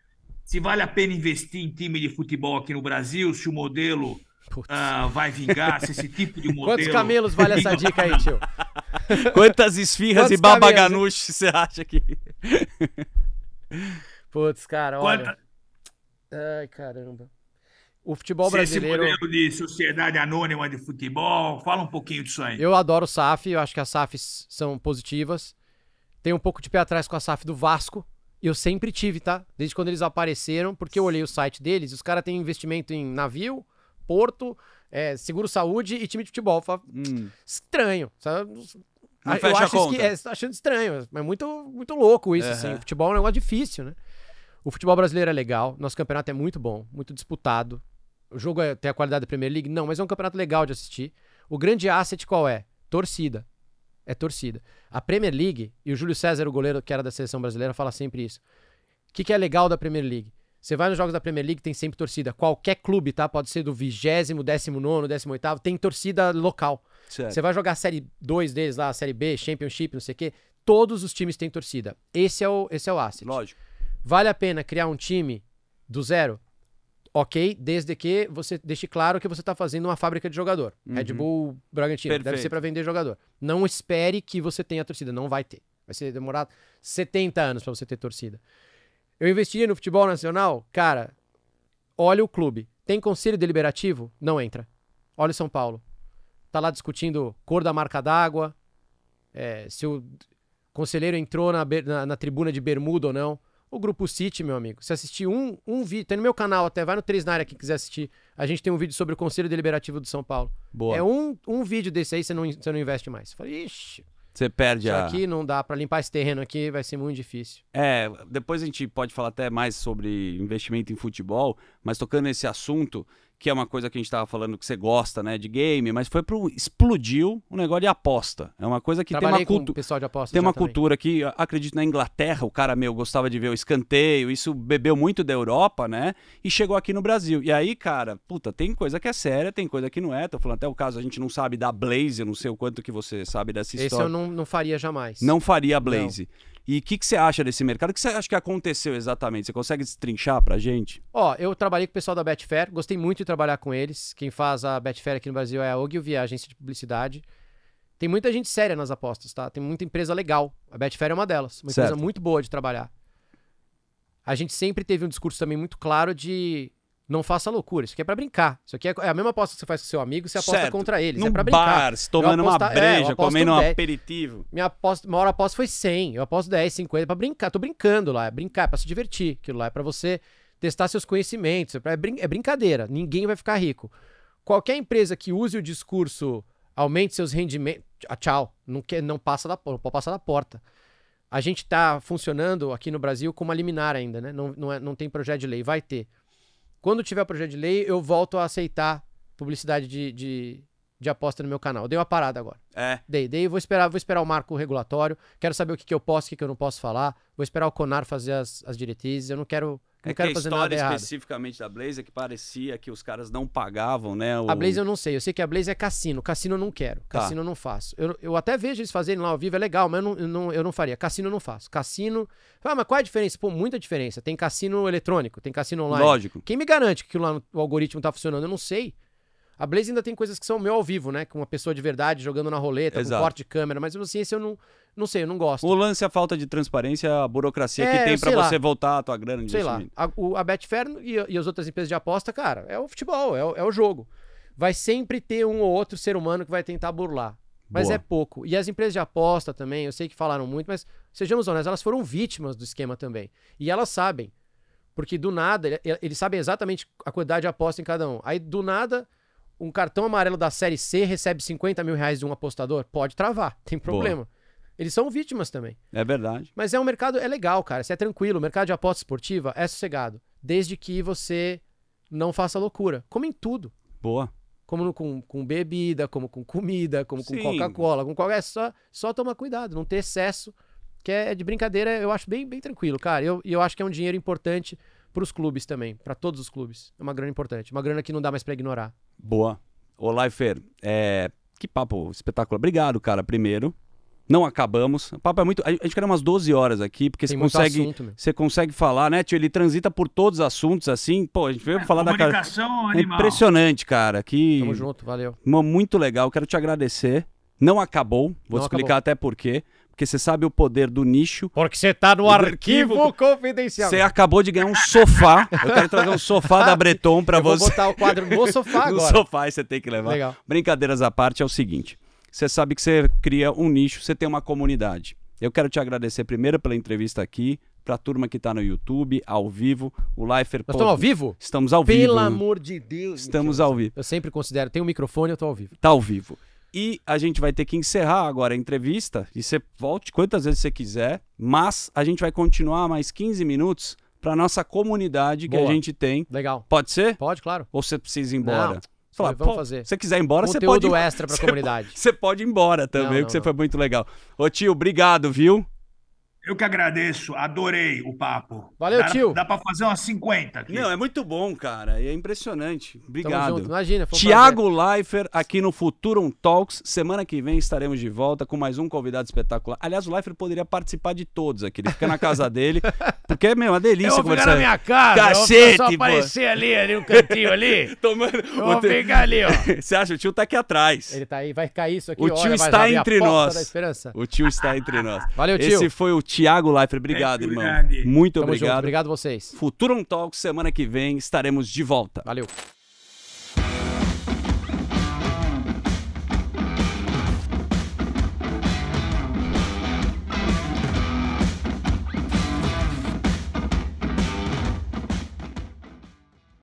se vale a pena investir em time de futebol aqui no Brasil, se o modelo. Uh, vai vingar se esse tipo de modelo. Quantos camelos vale essa dica aí, tio? Quantas esfirras Quantos e babaganuche você acha que. Putz, cara, olha. Quanta... Ai, caramba. O futebol é Se brasileiro. Esse modelo de sociedade anônima de futebol, fala um pouquinho disso aí. Eu adoro o SAF, eu acho que as SAFs são positivas. Tenho um pouco de pé atrás com a SAF do Vasco. Eu sempre tive, tá? Desde quando eles apareceram, porque eu olhei o site deles, os caras têm investimento em navio, porto, é, seguro-saúde e time de futebol. Fala, hum. Estranho. Sabe? Não ah, eu acho que é, tá achando estranho, mas muito, muito louco isso. Uhum. Assim. O futebol é um negócio difícil, né? O futebol brasileiro é legal, nosso campeonato é muito bom, muito disputado. O jogo é, tem a qualidade da Premier League? Não, mas é um campeonato legal de assistir. O grande asset qual é? Torcida. É torcida. A Premier League, e o Júlio César, o goleiro que era da seleção brasileira, fala sempre isso. O que, que é legal da Premier League? Você vai nos jogos da Premier League, tem sempre torcida. Qualquer clube, tá? Pode ser do vigésimo, décimo nono, décimo oitavo, tem torcida local. Certo. Você vai jogar a Série 2 deles lá, a Série B, Championship, não sei o quê. Todos os times têm torcida. Esse é o, esse é o asset. Lógico. Vale a pena criar um time do zero? Ok, desde que você deixe claro que você está fazendo uma fábrica de jogador. Uhum. Red Bull Bragantino. Perfeito. Deve ser para vender jogador. Não espere que você tenha torcida. Não vai ter. Vai ser demorado 70 anos para você ter torcida. Eu investiria no futebol nacional? Cara, olha o clube. Tem conselho deliberativo? Não entra. Olha o São Paulo. Tá lá discutindo cor da marca d'água, é, se o conselheiro entrou na, na, na, tribuna de bermuda ou não. O Grupo City, meu amigo. Se assistir um, um vídeo, tem no meu canal até, vai no 3 na área quem quiser assistir. A gente tem um vídeo sobre o Conselho Deliberativo do São Paulo. Boa. É um, um vídeo desse aí, você não, você não investe mais. Eu falei, ixi. Você perde Só a. Aqui não dá para limpar esse terreno aqui, vai ser muito difícil. É, depois a gente pode falar até mais sobre investimento em futebol, mas tocando nesse assunto, que é uma coisa que a gente estava falando que você gosta, né, de game, mas foi pro explodiu o um negócio de aposta. É uma coisa que Trabalhei tem uma cultura, tem uma também. cultura que acredito na Inglaterra, o cara meu gostava de ver o escanteio, isso bebeu muito da Europa, né? E chegou aqui no Brasil. E aí, cara, puta, tem coisa que é séria, tem coisa que não é. Tô falando até o caso a gente não sabe da Blaze, eu não sei o quanto que você sabe dessa história. Esse eu não, não faria jamais. Não faria a Blaze. Não. E o que, que você acha desse mercado? O que você acha que aconteceu exatamente? Você consegue destrinchar pra gente? Ó, eu trabalhei com o pessoal da Betfair, gostei muito de trabalhar com eles. Quem faz a Betfair aqui no Brasil é a Ogilvy, a agência de publicidade. Tem muita gente séria nas apostas, tá? Tem muita empresa legal. A Betfair é uma delas. Uma certo. empresa muito boa de trabalhar. A gente sempre teve um discurso também muito claro de não faça loucura. Isso aqui é para brincar. Isso aqui é, é a mesma aposta que você faz com seu amigo, você aposta certo. contra eles. É Num é pra brincar. Bar, tomando uma é, breja, é, comendo um aperitivo. Minha aposta, uma hora aposta foi 100, eu aposto 10, 50 para brincar. Tô brincando lá, é brincar, é para se divertir. Aquilo lá é para você testar seus conhecimentos, é, brin é brincadeira. Ninguém vai ficar rico. Qualquer empresa que use o discurso aumente seus rendimentos, ah, tchau, não quer, não passa da, pode passar da porta. A gente está funcionando aqui no Brasil com uma liminar ainda, né? Não, não, é, não tem projeto de lei, vai ter. Quando tiver projeto de lei, eu volto a aceitar publicidade de, de, de aposta no meu canal. Eu dei uma parada agora. É. Dei, dei. Vou esperar, vou esperar o marco regulatório. Quero saber o que, que eu posso, o que, que eu não posso falar. Vou esperar o Conar fazer as, as diretrizes. Eu não quero é não é quero que a fazer história especificamente da Blaze é que parecia que os caras não pagavam, né? O... A Blaze eu não sei. Eu sei que a Blaze é cassino. Cassino eu não quero. Tá. Cassino tá. eu não faço. Eu, eu até vejo eles fazerem lá ao vivo, é legal, mas eu não, eu não, eu não faria. Cassino eu não faço. Cassino. Ah, mas qual é a diferença? Pô, muita diferença. Tem cassino eletrônico, tem cassino online. Lógico. Quem me garante que lá o algoritmo tá funcionando? Eu não sei. A Blaze ainda tem coisas que são meu ao vivo, né? Com uma pessoa de verdade jogando na roleta, Exato. com corte de câmera, mas assim, esse eu não, não sei, eu não gosto. O lance é a falta de transparência, a burocracia é, que tem para você voltar a tua grana de Sei lá, a, o, a Betfair e, e, as outras empresas de aposta, cara, é o futebol, é o, é o jogo. Vai sempre ter um ou outro ser humano que vai tentar burlar. Mas Boa. é pouco. E as empresas de aposta também, eu sei que falaram muito, mas sejamos honestos, elas foram vítimas do esquema também. E elas sabem. Porque do nada, eles sabem exatamente a quantidade de aposta em cada um. Aí do nada, um cartão amarelo da Série C recebe 50 mil reais de um apostador? Pode travar, tem problema. Boa. Eles são vítimas também. É verdade. Mas é um mercado, é legal, cara. Você é tranquilo. O mercado de aposta esportiva é sossegado. Desde que você não faça loucura. Como em tudo. Boa. Como no, com, com bebida, como com comida, como Sim. com Coca-Cola, com qualquer. Só, só tomar cuidado, não ter excesso. Que é, é de brincadeira, eu acho bem, bem tranquilo, cara. E eu, eu acho que é um dinheiro importante para os clubes também, para todos os clubes. É uma grana importante, uma grana que não dá mais para ignorar. Boa. Olá, Fer. É... Que papo espetacular. Obrigado, cara, primeiro. Não acabamos. O papo é muito. A gente quer umas 12 horas aqui, porque Tem você consegue, assunto, você consegue falar, né, tio? Ele transita por todos os assuntos, assim. Pô, a gente veio é, falar da cara. É impressionante, cara. Que... Tamo junto, valeu. Muito legal. Quero te agradecer. Não acabou. Vou Não te explicar acabou. até por quê porque você sabe o poder do nicho. Porque você tá no arquivo, confidencial. Você acabou de ganhar um sofá. Eu quero trazer um sofá da Breton para você. Vou botar o quadro no sofá agora. no sofá e você tem que levar. Legal. Brincadeiras à parte é o seguinte: você sabe que você cria um nicho, você tem uma comunidade. Eu quero te agradecer primeiro pela entrevista aqui, para a turma que está no YouTube, ao vivo. O Lifer. Nós estamos ao vivo? Estamos ao Pelo vivo. Pelo amor de Deus. Estamos Deus. ao vivo. Eu sempre considero. Tem um microfone, eu estou ao vivo. Está ao vivo. E a gente vai ter que encerrar agora a entrevista. E você volte quantas vezes você quiser. Mas a gente vai continuar mais 15 minutos para nossa comunidade Boa. que a gente tem. Legal. Pode ser? Pode, claro. Ou você precisa ir embora? Não. fala, vamos fazer. Se você quiser ir embora, você pode. Conteúdo extra para a comunidade. Você pode ir embora também, não, não, que você foi muito legal. Ô tio, obrigado, viu? Eu que agradeço, adorei o papo. Valeu, dá, tio. Dá pra fazer umas 50 aqui. Não, é muito bom, cara. É impressionante. Obrigado. Imagina, foi um Tiago Leifert aqui no Futurum Talks. Semana que vem estaremos de volta com mais um convidado espetacular. Aliás, o Leifert poderia participar de todos aqui. Ele fica na casa dele. Porque é, meu, uma delícia eu vou conversar. Ficar na minha casa. Cacete, só aparecer ali, ali no cantinho ali. Tomando. vou te... pegar ali, ó. Você acha? O tio tá aqui atrás. Ele tá aí, vai cair isso aqui. O tio olha, está entre nós. O tio está entre nós. Valeu, tio. Esse foi o Tiago Leifert, obrigado, é irmão. Muito Tamo obrigado. Junto. Obrigado vocês. um talk semana que vem estaremos de volta. Valeu.